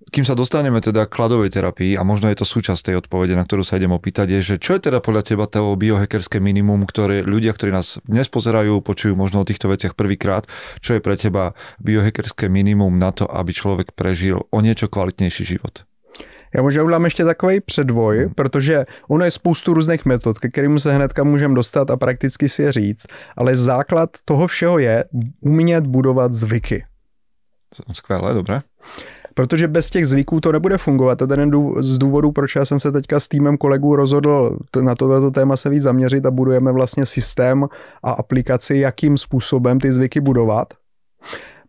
kým sa dostaneme teda k kladovej terapii, a možno je to súčasť tej odpovede, na ktorú sa idem opýtať, je, že čo je teda podľa teba to biohackerské minimum, ktoré ľudia, ktorí nás dnes pozerajú, počujú možno o týchto veciach prvýkrát, čo je pre teba biohackerské minimum na to, aby človek prežil o niečo kvalitnější život? Já možná udělám ještě takový předvoj, mhm. protože ono je spoustu různých metod, ke kterým se hnedka můžeme dostat a prakticky si je říct, ale základ toho všeho je umět budovat zvyky. skvělé, dobré protože bez těch zvyků to nebude fungovat. je ten z důvodů, proč já jsem se teďka s týmem kolegů rozhodl na toto téma se víc zaměřit a budujeme vlastně systém a aplikaci, jakým způsobem ty zvyky budovat.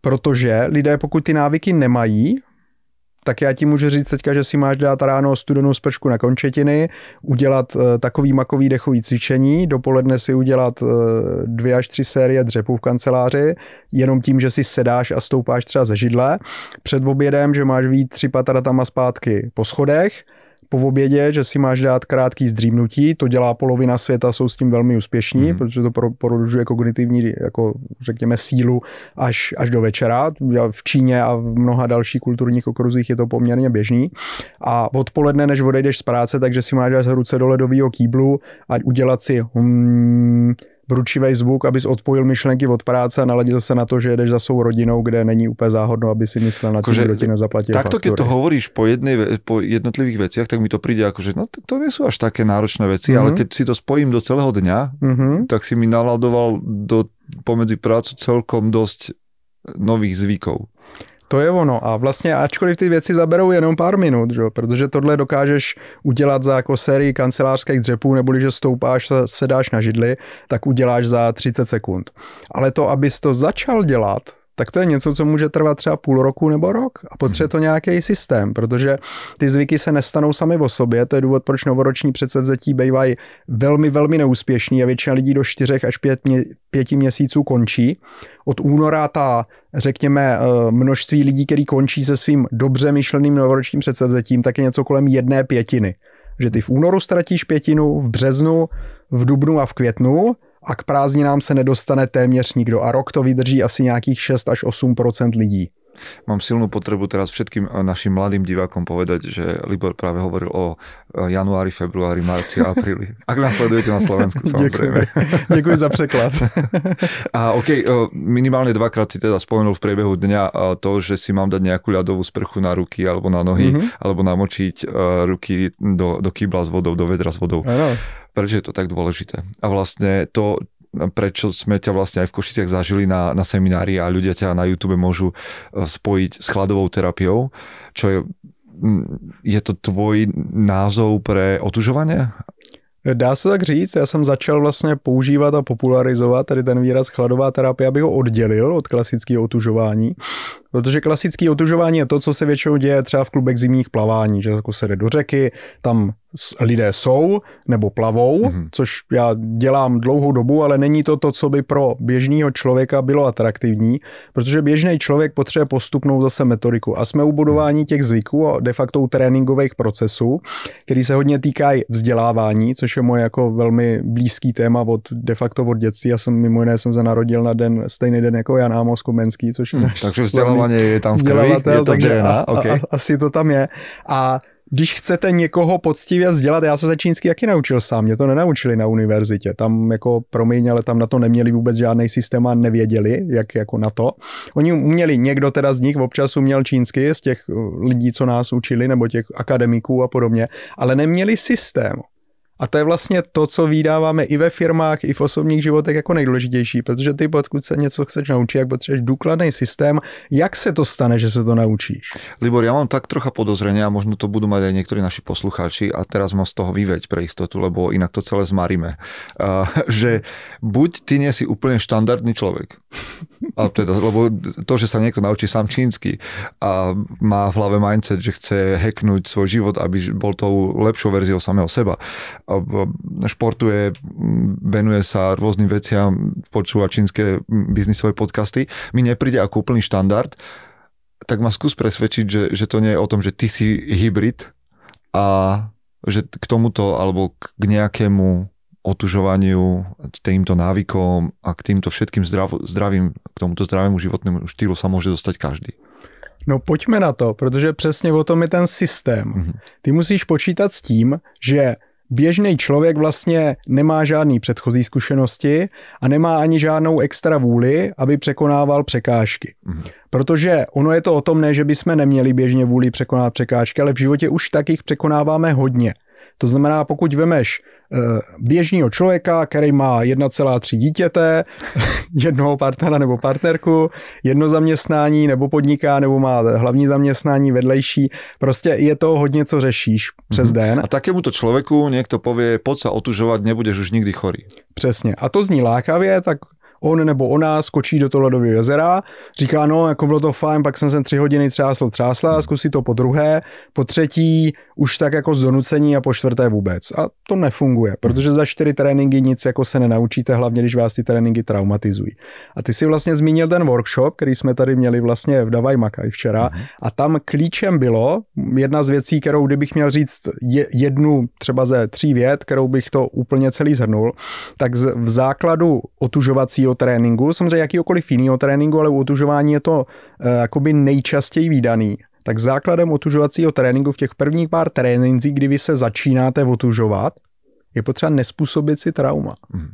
Protože lidé, pokud ty návyky nemají, tak já ti můžu říct teďka, že si máš dát ráno studenou spršku na končetiny, udělat eh, takový makový dechový cvičení, dopoledne si udělat eh, dvě až tři série dřepů v kanceláři, jenom tím, že si sedáš a stoupáš třeba ze židle. Před obědem, že máš vít tři patra a zpátky po schodech, po obědě, že si máš dát krátký zdřímnutí, to dělá polovina světa, jsou s tím velmi úspěšní, mm. protože to prodlužuje jako kognitivní, jako řekněme, sílu až, až do večera. V Číně a v mnoha dalších kulturních okruzích je to poměrně běžný. A odpoledne, než odejdeš z práce, takže si máš dát ruce do ledového kýblu a udělat si hmm, bručivý zvuk, abys odpojil myšlenky od práce a naladil se na to, že jedeš za svou rodinou, kde není úplně záhodno, aby si myslel na to, že rodina zaplatí. nezaplatil Takto, když to hovoríš po, jednej, po jednotlivých věcech, tak mi to přijde jako, že no to, to nejsou až také náročné věci, mm-hmm. ale mhm. když si to spojím do celého dňa, mm-hmm. tak si mi naladoval do, pomedzi prácu celkom dost nových zvyků. To je ono. A vlastně ačkoliv ty věci zaberou jenom pár minut, že? protože tohle dokážeš udělat za jako sérii kancelářských dřepů, neboli že stoupáš, sedáš na židli, tak uděláš za 30 sekund. Ale to, abys to začal dělat, tak to je něco, co může trvat třeba půl roku nebo rok. A potřebuje mhm. to nějaký systém, protože ty zvyky se nestanou sami o sobě. To je důvod, proč novoroční předsevzetí bývají velmi, velmi neúspěšní a většina lidí do 4 až 5, mě, měsíců končí. Od února ta, řekněme, eh, množství lidí, který končí se svým dobře myšleným novoročním předsevzetím, tak je něco kolem jedné pětiny. Že ty v únoru ztratíš pětinu, v březnu, v dubnu a v květnu, a k prázdninám se nedostane téměř nikdo a rok to vydrží asi nějakých 6 až 8 lidí. Mám silnou potřebu teraz všetkým eh, našim mladým divákom povedať, že Libor právě hovoril o eh, januári, februári, marci a *laughs* apríli. Ak nás sledujete na Slovensku, samozřejmě. *laughs* Děkuji, za překlad. *laughs* A OK, eh, minimálně dvakrát si teda spomenul v průběhu dňa to, že si mám dát nějakou ľadovú sprchu na ruky alebo na nohy, mm -hmm. alebo namočiť ruky do, do kýbla s vodou, do vedra s vodou. Ano. Prečo je to tak dôležité? A vlastne to, prečo sme ťa vlastne aj v Košiciach zažili na, na seminári a ľudia ťa na YouTube môžu eh, spojiť s chladovou terapiou, čo je mm, je to tvoj názov pre otužovanie? Dá se tak říct, já jsem začal vlastně používat a popularizovat tady ten výraz chladová terapie, abych ho oddělil od klasického otužování, protože klasické otužování je to, co se většinou děje třeba v klubech zimních plavání, že jako se jde do řeky, tam lidé jsou nebo plavou, mm-hmm. což já dělám dlouhou dobu, ale není to to, co by pro běžného člověka bylo atraktivní, protože běžný člověk potřebuje postupnou zase metodiku. A jsme u budování těch zvyků a de facto u tréninkových procesů, který se hodně týkají vzdělávání, což což je moje jako velmi blízký téma od de facto od dětství. Já jsem mimo jiné jsem se narodil na den, stejný den jako Jan Amos Komenský, což je hm, náš Takže vzdělávání je tam v krvi, je to takže DNA, okay. a, a, asi to tam je. A když chcete někoho poctivě vzdělat, já se za čínsky jaký naučil sám, mě to nenaučili na univerzitě, tam jako promiň, ale tam na to neměli vůbec žádný systém a nevěděli, jak jako na to. Oni uměli, někdo teda z nich občas uměl čínsky, z těch eh, lidí, co nás učili, nebo těch akademiků a podobně, ale neměli systém. A to je vlastně to, co vydáváme i ve firmách, i v osobních životech jako nejdůležitější, protože ty pokud se něco chceš naučit, jak potřebuješ důkladný systém, jak se to stane, že se to naučíš? Libor, já mám tak trocha podozření, a možno to budou mít i někteří naši posluchači, a teraz mám z toho vyveď pro jistotu, lebo jinak to celé zmaríme. Uh, že buď ty nejsi úplně standardní člověk, a teda, lebo to, že se někdo naučí sám čínsky a má v hlavě mindset, že chce heknout svůj život, aby byl tou lepšou verzi samého seba, športuje, venuje sa rôznym veciam, počúva čínske biznisové podcasty, mi nepríde ako úplný štandard, tak ma skús presvedčiť, že, že to nie je o tom, že ty si hybrid a že k tomuto alebo k nejakému otužovaniu, týmto návykom a k týmto všetkým zdrav, zdravým, k tomuto zdravému životnému štýlu sa môže dostat každý. No pojďme na to, protože přesně o tom je ten systém. Mhm. Ty musíš počítat s tím, že běžný člověk vlastně nemá žádný předchozí zkušenosti a nemá ani žádnou extra vůli, aby překonával překážky. Mm. Protože ono je to o tom ne, že bychom neměli běžně vůli překonávat překážky, ale v životě už jich překonáváme hodně. To znamená, pokud vemeš Eh, běžného člověka, který má 1,3 dítěte, *laughs* jednoho partnera nebo partnerku, jedno zaměstnání nebo podniká, nebo má hlavní zaměstnání, vedlejší. Prostě je to hodně, co řešíš přes mhm. den. A takému to člověku někdo pově, pojď se otužovat, nebudeš už nikdy chorý. Přesně. A to zní lákavě, tak on nebo ona skočí do toho ledového jezera, říká, no, jako bylo to fajn, pak jsem se tři hodiny třásl, třásla, hmm. zkusí to po druhé, po třetí už tak jako z donucení a po čtvrté vůbec. A to nefunguje, hmm. protože za čtyři tréninky nic jako se nenaučíte, hlavně když vás ty tréninky traumatizují. A ty si vlastně zmínil ten workshop, který jsme tady měli vlastně v Davaj Makaj včera hmm. a tam klíčem bylo, jedna z věcí, kterou kdybych měl říct jednu třeba ze tří věd, kterou bych to úplně celý zhrnul, tak v základu otužovacího otužovacího tréninku, samozřejmě jakýkoliv jiného tréninku, ale u otužování je to uh, jakoby nejčastěji výdaný. Tak základem otužovacího tréninku v těch prvních pár trénincích, kdy vy se začínáte otužovat, je potřeba nespůsobit si trauma. Mm.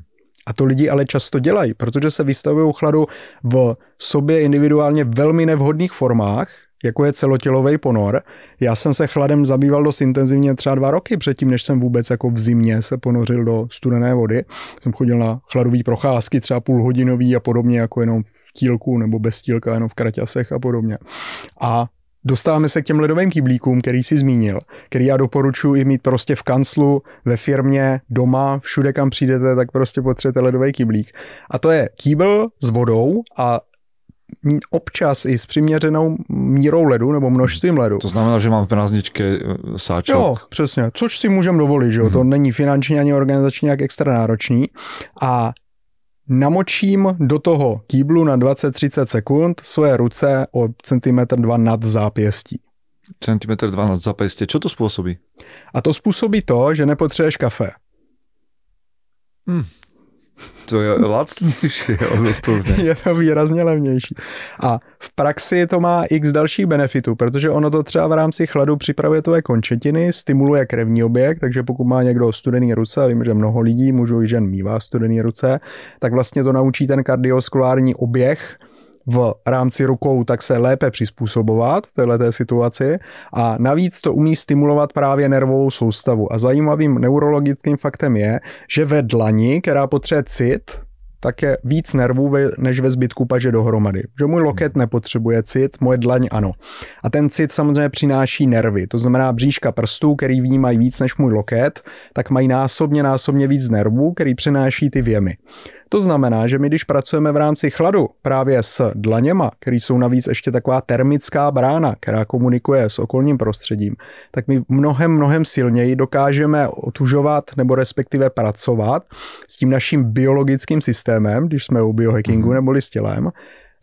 A to lidi ale často dělají, protože se vystavují chladu v sobě individuálně velmi nevhodných formách, jako je celotělový ponor. Já jsem se chladem zabýval dost intenzivně třeba dva roky předtím, než jsem vůbec jako v zimě se ponořil do studené vody. Jsem chodil na chladové procházky, třeba půlhodinový a podobně, jako jenom v tílku nebo bez tílka, jenom v kraťasech a podobně. A dostáváme se k těm ledovým kyblíkům, který si zmínil, který já doporučuji i mít prostě v kanclu, ve firmě, doma, všude kam přijdete, tak prostě potřebujete ledový kyblík. A to je kýbl s vodou a občas i s přiměřenou mírou ledu nebo množstvím ledu. To znamená, že mám v prázdničce eh, sáček. Jo, přesně, což si můžeme dovolit, že jo? Mm-hmm. to mhm. není finančně ani organizačně nějak extra náročný. A namočím do toho kýblu na 20-30 sekund svoje ruce o centimetr dva nad zápěstí. Centimetr dva nad zápěstí, co to způsobí? A to způsobí to, že nepotřebuješ kafe. Hmm, to je lacnější, jo, zostupně. *laughs* Je to výrazně levnější. A v praxi to má x dalších benefitů, protože ono to třeba v rámci chladu připravuje tvoje končetiny, stimuluje krevní oběh, takže pokud má někdo studený ruce, a vím, že mnoho lidí, mužů i žen mývá studený ruce, tak vlastně to naučí ten kardioskulární oběh, v rámci rukou, tak se lépe přizpůsobovat této situaci a navíc to umí stimulovat právě nervovou soustavu. A zajímavým neurologickým faktem je, že ve dlani, která potřebuje cit, tak je víc nervů než ve zbytku paže dohromady. Že můj loket hmm. nepotřebuje cit, moje dlaň ano. A ten cit samozřejmě přináší nervy, to znamená bříška prstů, který vnímají víc než můj loket, tak mají násobně, násobně víc nervů, který přináší ty věmy. To znamená, že my když pracujeme v rámci chladu právě s dlaněma, které jsou navíc ještě taková termická brána, která komunikuje s okolním prostředím, tak my mnohem, mnohem silněji dokážeme otužovat nebo respektive pracovat s tím naším biologickým systémem, když jsme u biohackingu mhm. neboli s tělem,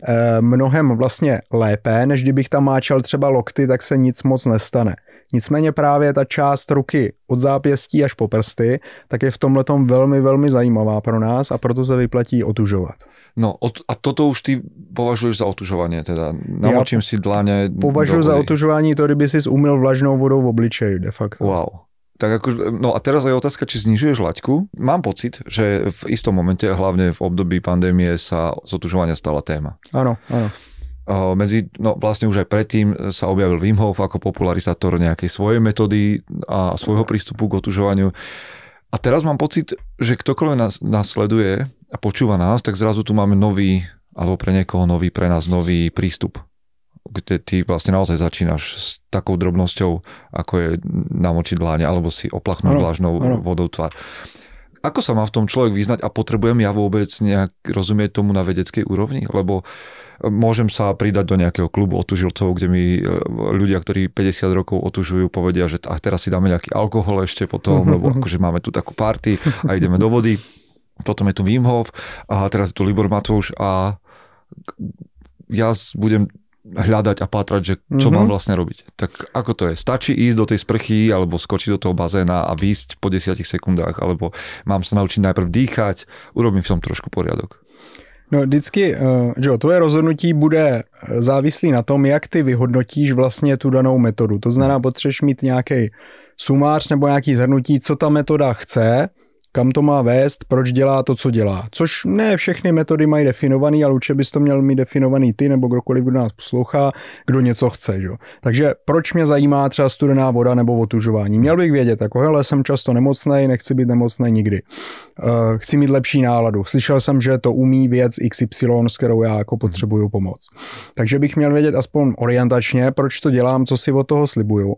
eh, mnohem vlastně lépe, než kdybych tam máčel třeba lokty, tak se nic moc nestane. Nicméně právě ta část ruky od zápěstí až po prsty, tak je v tomhle velmi, velmi zajímavá pro nás a proto se vyplatí otužovat. No a toto už ty považuješ za otužování teda namočím Já si dláně Považuji za otužování to, kdyby si umyl vlažnou vodou v obličeji de facto. Wow. Tak jako, no a teraz je otázka, či znižuješ laťku. Mám pocit, že v istom momente, hlavně v období pandemie sa otužování stala téma. Ano, ano. Eh, Medzi, no vlastne už aj predtým eh, sa objavil Wim Hof ako popularizátor nejakej svojej metódy a svojho prístupu k otužovaniu. A teraz mám pocit, že ktokoľvek nás, nás sleduje a počúva nás, tak zrazu tu máme nový, alebo pre niekoho nový, pre nás nový prístup kde ty vlastne naozaj začínaš s takou drobnosťou, ako je namočiť dláne, alebo si oplachnúť vlážnou vodou tvár. Uh, ako sa má v tom človek vyznať a potrebujem ja vôbec nejak rozumieť tomu na vedeckej úrovni? Lebo e, môžem sa pridať do nejakého klubu otužilcov, kde mi e, ľudia, ktorí 50 rokov otužujú, povedia, že a teraz si dáme nejaký alkohol ešte potom, *laughs* lebo akože máme tu takú party a ideme do vody. Potom je tu Wim Hof a teraz je tu Libor Matúš a já budem hľadať a pátrať, že čo mm-hmm. mám vlastne robiť. Tak ako to je? Stačí ísť do tej sprchy alebo skočiť do toho bazéna a výjsť po 10 sekundách, alebo mám sa naučiť najprv dýchať, urobím v tom trošku poriadok. No vždycky, eh, že jo, tvoje rozhodnutí bude eh, závislý na tom, jak ty vyhodnotíš vlastně tu danou metodu. To znamená, potřebuješ mít nějaký sumář nebo nějaký zhrnutí, co ta metoda chce, kam to má vést, proč dělá to, co dělá. Což ne všechny metody mají definovaný, ale určitě bys to měl mít definovaný ty nebo kdokoliv, kdo nás poslouchá, kdo něco chce. Že? Takže proč mě zajímá třeba studená voda nebo otužování? Měl bych vědět, jako hele, jsem často nemocný, nechci být nemocný nikdy. Uh, chci mít lepší náladu. Slyšel jsem, že to umí věc XY, s kterou já jako potřebuju pomoc. Takže bych měl vědět aspoň orientačně, proč to dělám, co si od toho slibuju.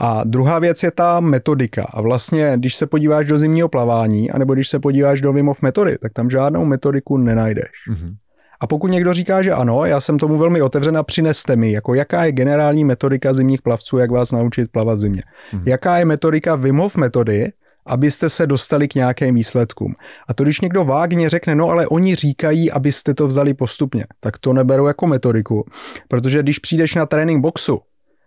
A druhá věc je ta metodika. A vlastně, když se podíváš do zimního plavání, vzdělání, anebo když se podíváš do Wim Hof metody, tak tam žádnou metodiku nenajdeš. Mm-hmm. A pokud někdo říká, že ano, já jsem tomu velmi otevřena, přineste mi, jako jaká je generální metodika zimních plavců, jak vás naučit plavat v zimě. Mm-hmm. Jaká je metodika Wim Hof metody, abyste se dostali k nějakým výsledkům. A to, když někdo vágně řekne, no ale oni říkají, abyste to vzali postupně, tak to neberu jako metodiku. Protože když přijdeš na trénink boxu,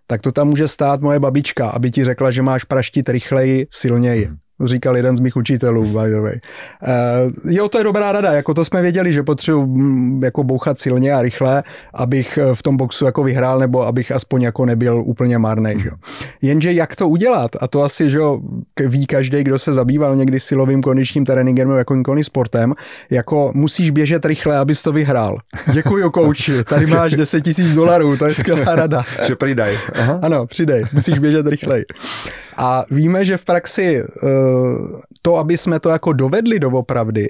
tak to tam může stát moje babička, aby ti řekla, že máš praštit rychleji, silněji. Mm říkal jeden z mých učitelů, by the way. Uh, jo, to je dobrá rada, jako to jsme věděli, že potřebuji mm, jako bouchat silně a rychle, abych eh, v tom boxu jako vyhrál, nebo abych aspoň jako nebyl úplně marný. Že? Jenže jak to udělat? A to asi, že ví každý, kdo se zabýval někdy silovým kondičním tréninkem nebo jakýmkoliv sportem, jako musíš běžet rychle, abys to vyhrál. Děkuji, kouči, *laughs* tady máš 10 tisíc dolarů, to je skvělá rada. že přidaj. Ano, přidej, musíš běžet rychleji. A víme, že v praxi eh, to, aby jsme to jako dovedli doopravdy,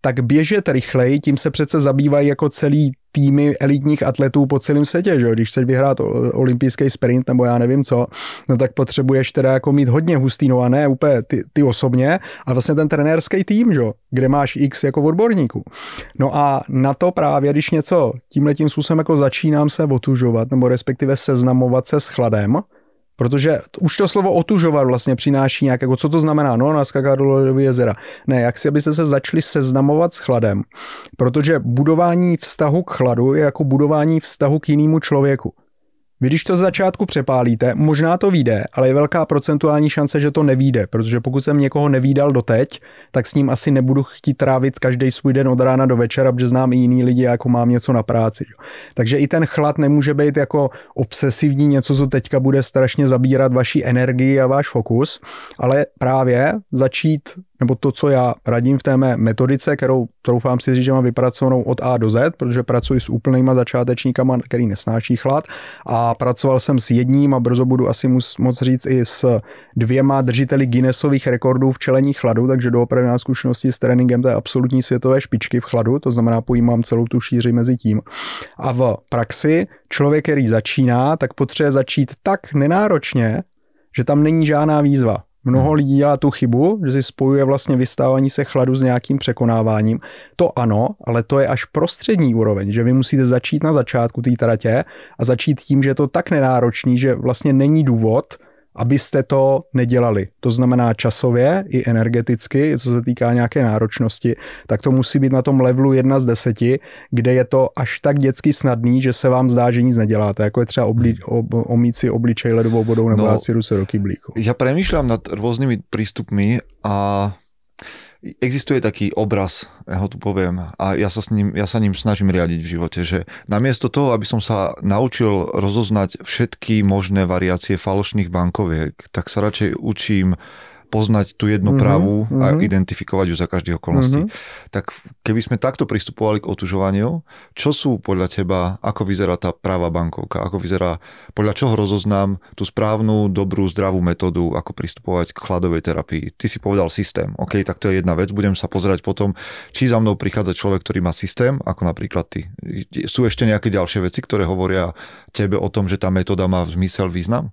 tak běžet rychleji, tím se přece zabývají jako celý týmy elitních atletů po celém světě, že když chceš vyhrát olympijský sprint nebo já nevím co, no tak potřebuješ teda jako mít hodně hustý, no a ne úplně ty, ty osobně, a vlastně ten trenérský tým, že kde máš x jako odborníků. No a na to právě, když něco tímhletím způsobem jako začínám se otužovat, nebo respektive seznamovat se s chladem, Protože už to slovo otužovat vlastně přináší nějak, jako co to znamená, no, naskaká do ledového jezera. Ne, jak si, abyste se začali seznamovat s chladem, protože budování vztahu k chladu je jako budování vztahu k jinému člověku. Vy když to z začátku přepálíte, možná to vyjde, ale je velká procentuální šance, že to nevíde, protože pokud jsem někoho nevídal doteď, tak s ním asi nebudu chtít trávit každý svůj den od rána do večera, protože znám i jiný lidi, jako mám něco na práci. Takže i ten chlad nemůže být jako obsesivní, něco, co teďka bude strašně zabírat vaši energii a váš fokus, ale právě začít nebo to, co já radím v té mé metodice, kterou troufám si říct, že mám vypracovanou od A do Z, protože pracuji s úplnýma začátečníkama, který nesnáší chlad a pracoval jsem s jedním a brzo budu asi mus, moc říct i s dvěma držiteli Guinnessových rekordů v čelení chladu, takže do mám zkušenosti s tréninkem té absolutní světové špičky v chladu, to znamená pojímám celou tu šíři mezi tím. A v praxi člověk, který začíná, tak potřebuje začít tak nenáročně, že tam není žádná výzva Mnoho hmm. lidí dělá tu chybu, že si spojuje vlastně vystávání se chladu s nějakým překonáváním. To ano, ale to je až prostřední úroveň, že vy musíte začít na začátku té tratě a začít tím, že je to tak nenáročný, že vlastně není důvod, abyste to nedělali. To znamená časově i energeticky, co se týká nějaké náročnosti, tak to musí být na tom levelu 1 z 10, kde je to až tak dětsky snadný, že se vám zdá, že nic neděláte, jako je třeba obli- ob- omít si obličej ledovou vodou nebo no, dát si ruce do kyblíku. Já přemýšlím nad různými přístupmi a existuje taký obraz, ja ho tu poviem, a ja sa, s ním, ja sa ním snažím riadiť v živote, že namiesto toho, aby som sa naučil rozoznať všetky možné variácie falošných bankoviek, tak sa radšej učím poznať tú jednu mm-hmm, a mm-hmm. a identifikovať ju za každých okolností. Mm-hmm. Tak keby sme takto pristupovali k otužovaniu, čo sú podľa teba, ako vyzerá tá práva bankovka, ako vyzerá, podľa čoho rozoznám tú správnu, dobrú, zdravú metódu, ako pristupovať k chladovej terapii. Ty si povedal systém, OK, tak to je jedna vec, budem sa pozerať potom, či za mnou prichádza človek, ktorý má systém, ako napríklad ty. Sú ešte nejaké ďalšie veci, ktoré hovoria tebe o tom, že tá metóda má zmysel, význam?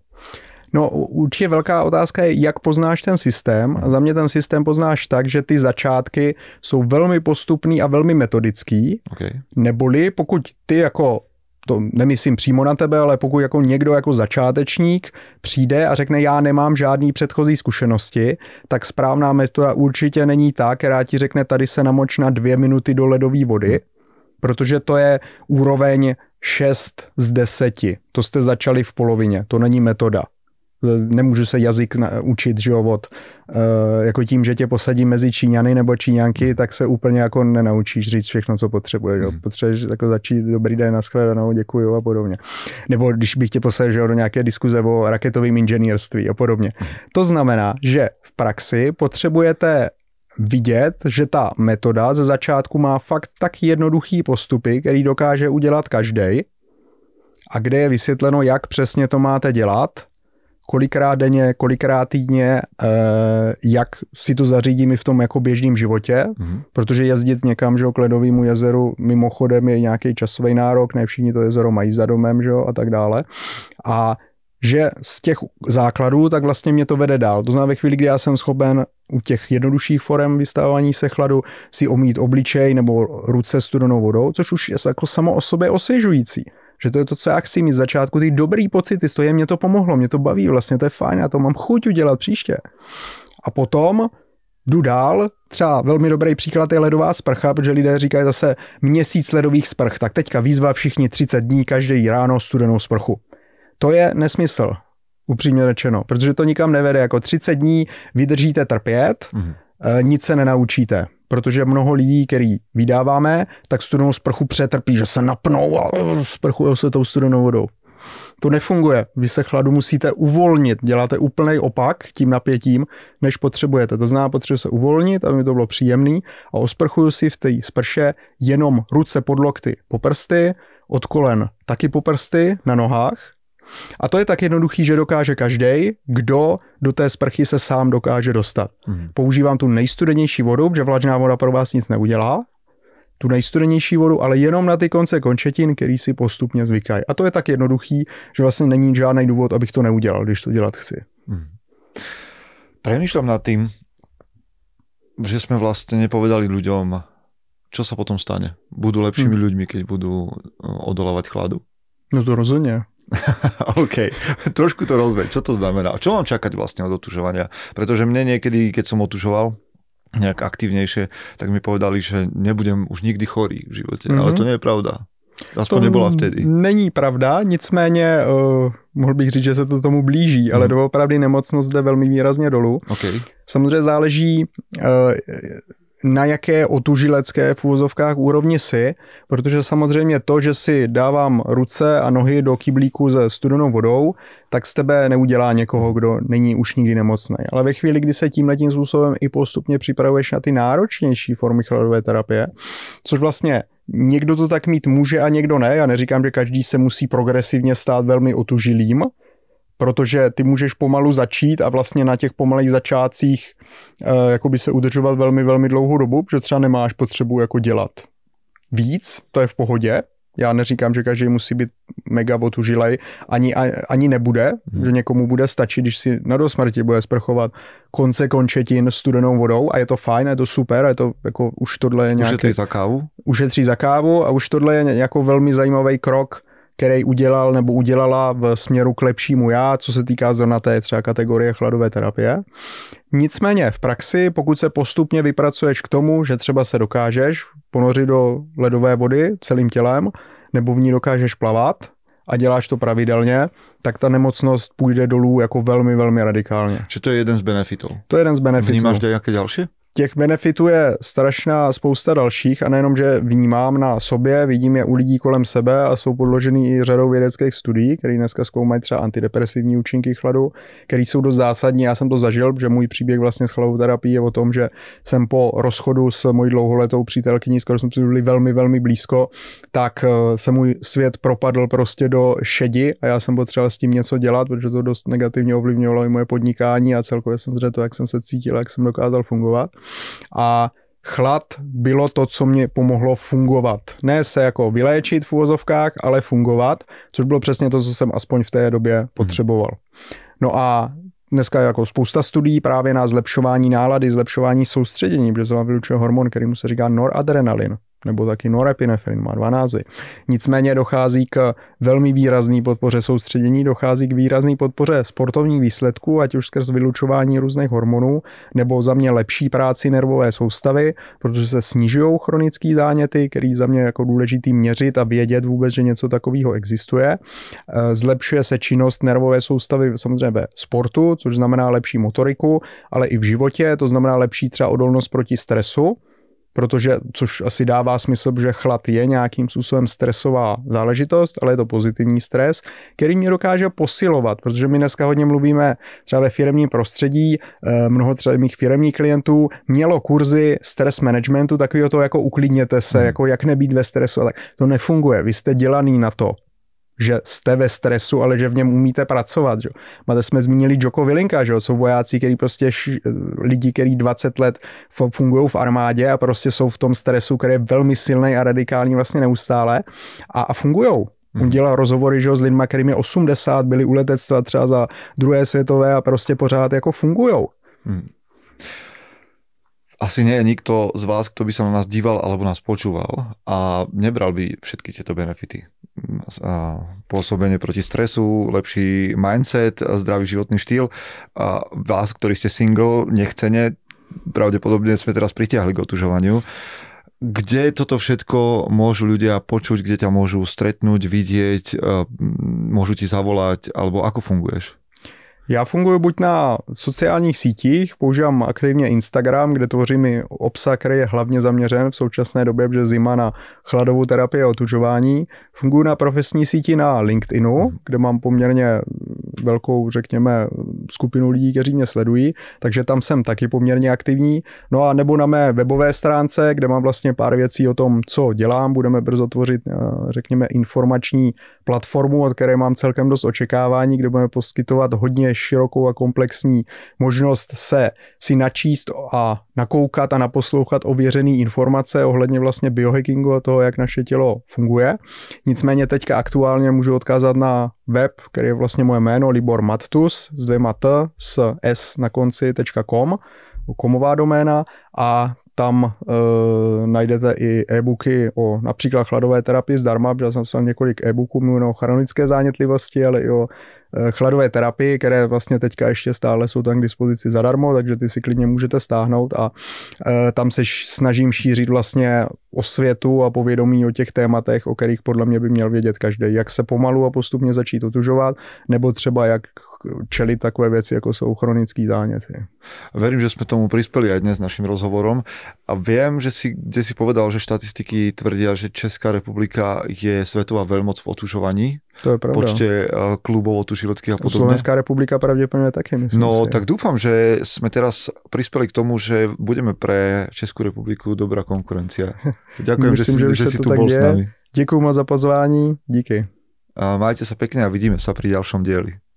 No určitě velká otázka je, jak poznáš ten systém. A hmm. za mě ten systém poznáš tak, že ty začátky jsou velmi postupný a velmi metodický. Okay. Neboli pokud ty jako to nemyslím přímo na tebe, ale pokud jako někdo jako začátečník přijde a řekne, já nemám žádný předchozí zkušenosti, tak správná metoda určitě není ta, která ti řekne, tady se namoč na dvě minuty do ledové vody, hmm. protože to je úroveň 6 z 10. To jste začali v polovině, to není metoda nemůžu se jazyk na, učit, že jo, od, uh, jako tím, že tě posadí mezi Číňany nebo Číňanky, tak se úplně jako nenaučíš říct všechno, co potřebuješ, jo. Mhm. Potřebuješ jako začít, dobrý den, nashledanou, děkuji a podobně. Nebo když bych tě posadil, že jo, do nějaké diskuze o raketovém inženýrství a podobně. Mhm. To znamená, že v praxi potřebujete vidět, že ta metoda ze začátku má fakt tak jednoduchý postupy, který dokáže udělat každý, a kde je vysvětleno, jak přesně to máte dělat, kolikrát denně, kolikrát týdně, eh, jak si to zařídím i v tom jako běžném životě, mm-hmm. protože jezdit někam že, k ledovému jezeru mimochodem je nějaký časový nárok, ne všichni to jezero mají za domem že, a tak dále. A že z těch základů tak vlastně mě to vede dál. To znamená ve chvíli, kdy já jsem schopen u těch jednodušších forem vystavování se chladu si omít obličej nebo ruce studenou vodou, což už je jako samo o sobě osvěžující že to je to, co já chci mít z začátku, ty dobrý pocity, to je, mě to pomohlo, mě to baví, vlastně to je fajn, já to mám chuť udělat příště. A potom jdu dál, třeba velmi dobrý příklad je ledová sprcha, protože lidé říkají zase měsíc ledových sprch, tak teďka výzva všichni 30 dní, každý ráno studenou sprchu. To je nesmysl, upřímně řečeno, protože to nikam nevede, jako 30 dní vydržíte trpět, mm-hmm. nic se nenaučíte protože mnoho lidí, který vydáváme, tak studenou sprchu přetrpí, že se napnou a sprchují se tou studenou vodou. To nefunguje. Vy se chladu musíte uvolnit. Děláte úplný opak tím napětím, než potřebujete. To znamená, potřebuje se uvolnit, aby mi to bylo příjemný a osprchuju si v té sprše jenom ruce pod lokty po prsty, od kolen taky po prsty na nohách a to je tak jednoduchý, že dokáže každý, kdo do té sprchy se sám dokáže dostat. Mm. Používám tu nejstudenější vodu, protože vlažná voda pro vás nic neudělá, tu nejstudenější vodu, ale jenom na ty konce končetin, který si postupně zvykají. A to je tak jednoduchý, že vlastně není žádný důvod, abych to neudělal, když to dělat chci. Mm. Premýšľam nad tím, že jsme vlastně nepovedali lidem, co se potom stane. Budu lepšími mm. lidmi, když budu eh, odolávat chladu. No to rozhodně. *laughs* OK, trošku to rozveď, čo to znamená? Čo mám čakať vlastne od otužovania? Pretože mne niekedy, keď som otužoval, nejak aktivnejšie, tak mi povedali, že nebudem už nikdy chorý v životě, mm-hmm. ale mhm. to nie je pravda. Aspoň to nebyla vtedy. Není pravda, nicméně uh, mohl bych říct, že se to tomu blíží, ale hmm. doopravdy nemocnost jde velmi výrazně dolů. Okay. Samozřejmě záleží, uh, na jaké otužilecké v úvozovkách úrovni si, protože samozřejmě to, že si dávám ruce a nohy do kyblíku se studenou vodou, tak z tebe neudělá někoho, kdo není už nikdy nemocný. Ale ve chvíli, kdy se tímhle tím způsobem i postupně připravuješ na ty náročnější formy chladové terapie, což vlastně někdo to tak mít může a někdo ne. Já neříkám, že každý se musí progresivně stát velmi otužilým, protože ty můžeš pomalu začít a vlastně na těch pomalých začátcích uh, se udržovat velmi, velmi dlouhou dobu, protože třeba nemáš potřebu jako dělat víc, to je v pohodě. Já neříkám, že každý musí být mega otužilej, ani, ani nebude, hmm. že někomu bude stačit, když si na dosmrti bude sprchovat konce končetin studenou vodou a je to fajn, je to super, je to jako už tohle je nějaký... Ušetří za kávu? Ušetří za kávu a už tohle je jako velmi zajímavý krok který udělal nebo udělala v směru k lepšímu já, co se týká zrovna té třeba kategorie chladové terapie. Nicméně v praxi, pokud se postupně vypracuješ k tomu, že třeba se dokážeš ponořit do ledové vody celým tělem, nebo v ní dokážeš plavat, a děláš to pravidelně, tak ta nemocnost půjde dolů jako velmi, velmi radikálně. Či to je jeden z benefitů? To je jeden z benefitů. Vnímáš nějaké další? těch benefitů je strašná spousta dalších a nejenom, že vnímám na sobě, vidím je u lidí kolem sebe a jsou podložený i řadou vědeckých studií, které dneska zkoumají třeba antidepresivní účinky chladu, které jsou dost zásadní. Já jsem to zažil, že můj příběh vlastně s chladovou terapií je o tom, že jsem po rozchodu s mojí dlouholetou přítelkyní, skoro jsme byli velmi, velmi blízko, tak eh, se můj svět propadl prostě do šedi a já jsem potřeboval s tím něco dělat, protože to dost negativně ovlivňovalo i moje podnikání a celkově jsem to, jak jsem se cítil, jak jsem dokázal fungovat. A chlad bylo to, co mě pomohlo fungovat. Ne se jako vyléčit v uvozovkách, ale fungovat, což bylo přesně to, co jsem aspoň v té době hmm. potřeboval. No a dneska je jako spousta studií právě na zlepšování nálady, zlepšování soustředění, protože se vám vylučuje hormon, který mu se říká noradrenalin nebo taky norepinefrin má 12. Nicméně dochází k velmi výrazný podpoře soustředění, dochází k výrazné podpoře sportovních výsledků, ať už skrz vylučování různých hormonů, nebo za mě lepší práci nervové soustavy, protože se snižují chronické záněty, který za mě jako důležitý měřit a vědět vůbec, že něco takového existuje. E, zlepšuje se činnost nervové soustavy samozřejmě ve sportu, což znamená lepší motoriku, ale i v životě, to znamená lepší třeba odolnost proti stresu protože, což asi dává smysl, že chlad je nějakým způsobem stresová záležitost, ale je to pozitivní stres, který mě dokáže posilovat, protože my dneska hodně mluvíme třeba ve firmním prostředí, eh, mnoho třeba mých firmních klientů mělo kurzy stres managementu, takového to jako uklidněte se, hmm. jako jak nebýt ve stresu, tak to nefunguje, vy jste dělaný na to, že jste ve stresu, ale že v něm umíte pracovat. Že? Máte jsme zmínili Joko Vilinka, že jsou vojáci, který prostě š, lidi, kteří 20 let fungují v armádě a prostě jsou v tom stresu, který je velmi silný a radikální vlastně neustále a, a fungují. Hmm. On dělal rozhovory že, s lidmi, kterým je 80, byli u letectva třeba za druhé světové a prostě pořád jako fungujou. Hmm asi nie je nikto z vás, kto by sa na nás díval alebo nás počúval a nebral by všetky tieto benefity. pôsobenie proti stresu, lepší mindset, zdravý životný štýl. A vás, ktorí ste single, nechcene, pravdepodobne sme teraz pritiahli k otužovaniu. Kde toto všetko môžu ľudia počuť, kde ťa môžu stretnúť, vidieť, môžu ti zavolať, alebo ako funguješ? Já funguji buď na sociálních sítích, používám aktivně Instagram, kde tvořím i obsah, který je hlavně zaměřen v současné době, protože zima na chladovou terapii a otužování. Funguji na profesní síti na LinkedInu, mhm. kde mám poměrně velkou, řekněme, skupinu lidí, kteří mě sledují, takže tam jsem taky poměrně aktivní. No a nebo na mé webové stránce, kde mám vlastně pár věcí o tom, co dělám. Budeme brzo tvořit, eh, řekněme, informační platformu, od které mám celkem dost očekávání, kde budeme poskytovat hodně širokou a komplexní možnost se si načíst a nakoukat a naposlouchat ověřené informace ohledně vlastně biohackingu a toho, jak naše tělo funguje. Nicméně teďka aktuálně můžu odkázat na web, který je vlastně moje jméno, Libor Mattus s dvěma T, s S na konci .com, komová doména a tam e, najdete i e-booky o například chladové terapii zdarma, protože jsem psal několik e-booků mimo o chronické zánětlivosti, ale i o Eh, chladové terapii, které vlastně teďka ještě stále jsou tam k dispozici zadarmo, takže ty si klidně můžete stáhnout a eh, tam se snažím šířit vlastně o světu a povědomí o těch tématech, o kterých podle mě by měl vědět každý, jak se pomalu a postupně začít otužovat, nebo třeba jak čelit takové věci, jako jsou chronický záněty. Verím, že jsme tomu přispěli aj dnes naším rozhovorom a vím, že si, kde si povedal, že statistiky tvrdí, že Česká republika je světová velmoc v otužování to je pravda. počte klubov otužileckých a podobne. Slovenská republika pravdepodobne také, myslím No, si. tak dúfam, že sme teraz prispeli k tomu, že budeme pre Českú republiku dobrá konkurencia. *laughs* Ďakujem, myslím, že, že, že si tu bol je. s nami. Děkuji moc za pozvání, díky. A majte sa pekne a vidíme sa pri ďalšom dieli.